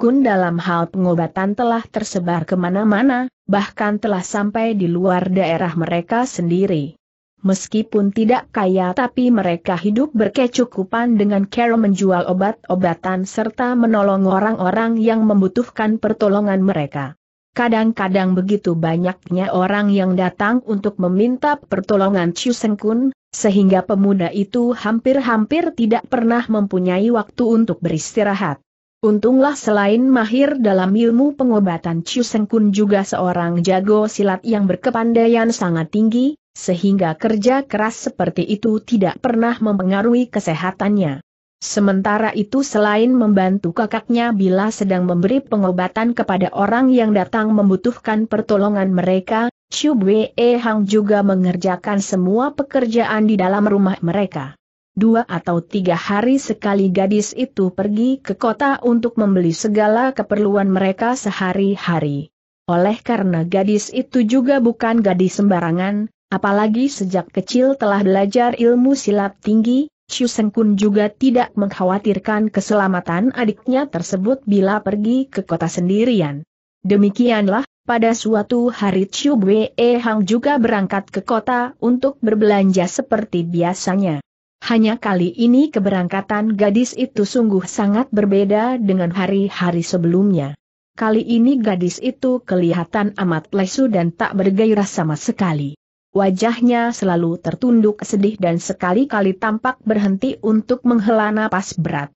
Speaker 1: Kun dalam hal pengobatan telah tersebar kemana-mana, bahkan telah sampai di luar daerah mereka sendiri. Meskipun tidak kaya tapi mereka hidup berkecukupan dengan cara menjual obat-obatan serta menolong orang-orang yang membutuhkan pertolongan mereka. Kadang-kadang begitu banyaknya orang yang datang untuk meminta pertolongan Chiu Seng Kun, sehingga pemuda itu hampir-hampir tidak pernah mempunyai waktu untuk beristirahat. Untunglah selain mahir dalam ilmu pengobatan Chu Seng Kun juga seorang jago silat yang berkepandaian sangat tinggi, sehingga kerja keras seperti itu tidak pernah mempengaruhi kesehatannya. Sementara itu selain membantu kakaknya bila sedang memberi pengobatan kepada orang yang datang membutuhkan pertolongan mereka, Chu Bwe Hang juga mengerjakan semua pekerjaan di dalam rumah mereka dua atau tiga hari sekali gadis itu pergi ke kota untuk membeli segala keperluan mereka sehari-hari. Oleh karena gadis itu juga bukan gadis sembarangan, apalagi sejak kecil telah belajar ilmu silat tinggi, Chu Sengkun juga tidak mengkhawatirkan keselamatan adiknya tersebut bila pergi ke kota sendirian. Demikianlah, pada suatu hari Chu Bwe Hang juga berangkat ke kota untuk berbelanja seperti biasanya. Hanya kali ini keberangkatan gadis itu sungguh sangat berbeda dengan hari-hari sebelumnya. Kali ini gadis itu kelihatan amat lesu dan tak bergairah sama sekali. Wajahnya selalu tertunduk sedih dan sekali-kali tampak berhenti untuk menghela napas berat.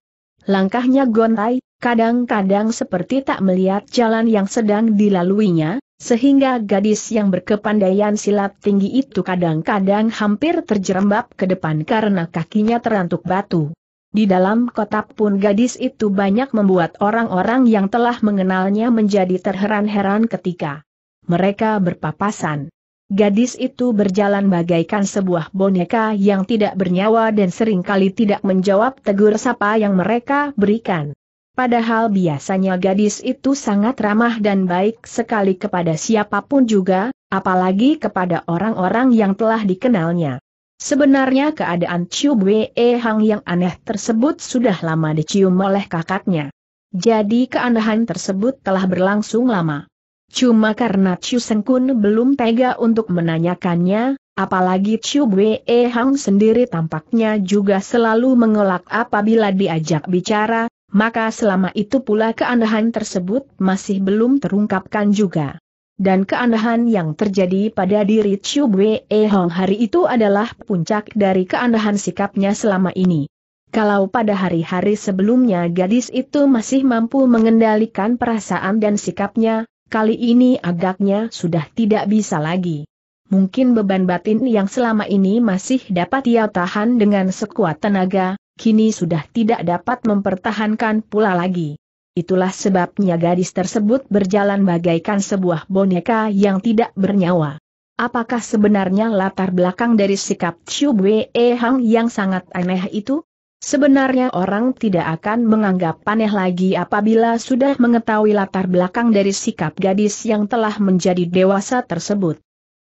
Speaker 1: Langkahnya gontai, kadang-kadang seperti tak melihat jalan yang sedang dilaluinya, sehingga gadis yang berkepandaian silat tinggi itu kadang-kadang hampir terjerembab ke depan karena kakinya terantuk batu. Di dalam kota pun gadis itu banyak membuat orang-orang yang telah mengenalnya menjadi terheran-heran ketika mereka berpapasan. Gadis itu berjalan bagaikan sebuah boneka yang tidak bernyawa dan seringkali tidak menjawab tegur sapa yang mereka berikan. Padahal biasanya gadis itu sangat ramah dan baik sekali kepada siapapun juga, apalagi kepada orang-orang yang telah dikenalnya. Sebenarnya keadaan Chiu Wei Hang yang aneh tersebut sudah lama dicium oleh kakaknya. Jadi keanehan tersebut telah berlangsung lama. Cuma karena Chiu Sengkun belum tega untuk menanyakannya, apalagi Chiu Wei Hang sendiri tampaknya juga selalu mengelak apabila diajak bicara, maka selama itu pula keanehan tersebut masih belum terungkapkan juga. Dan keanehan yang terjadi pada diri Chu Bwe Hong hari itu adalah puncak dari keanehan sikapnya selama ini. Kalau pada hari-hari sebelumnya gadis itu masih mampu mengendalikan perasaan dan sikapnya, kali ini agaknya sudah tidak bisa lagi. Mungkin beban batin yang selama ini masih dapat ia tahan dengan sekuat tenaga, kini sudah tidak dapat mempertahankan pula lagi. Itulah sebabnya gadis tersebut berjalan bagaikan sebuah boneka yang tidak bernyawa. Apakah sebenarnya latar belakang dari sikap Chiu Wei Hang yang sangat aneh itu? Sebenarnya orang tidak akan menganggap aneh lagi apabila sudah mengetahui latar belakang dari sikap gadis yang telah menjadi dewasa tersebut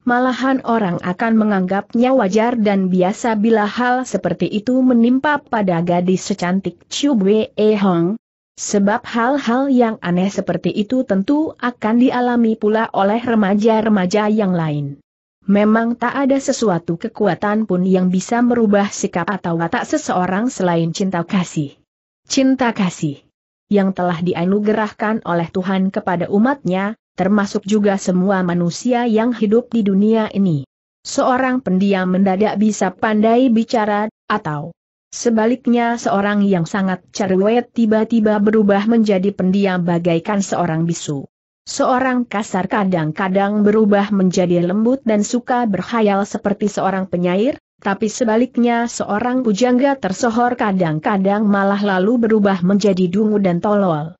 Speaker 1: malahan orang akan menganggapnya wajar dan biasa bila hal seperti itu menimpa pada gadis secantik Chiu Wei e Hong. Sebab hal-hal yang aneh seperti itu tentu akan dialami pula oleh remaja-remaja yang lain. Memang tak ada sesuatu kekuatan pun yang bisa merubah sikap atau watak seseorang selain cinta kasih. Cinta kasih yang telah dianugerahkan oleh Tuhan kepada umatnya, termasuk juga semua manusia yang hidup di dunia ini. Seorang pendiam mendadak bisa pandai bicara, atau sebaliknya seorang yang sangat cerewet tiba-tiba berubah menjadi pendiam bagaikan seorang bisu. Seorang kasar kadang-kadang berubah menjadi lembut dan suka berkhayal seperti seorang penyair, tapi sebaliknya seorang pujangga tersohor kadang-kadang malah lalu berubah menjadi dungu dan tolol.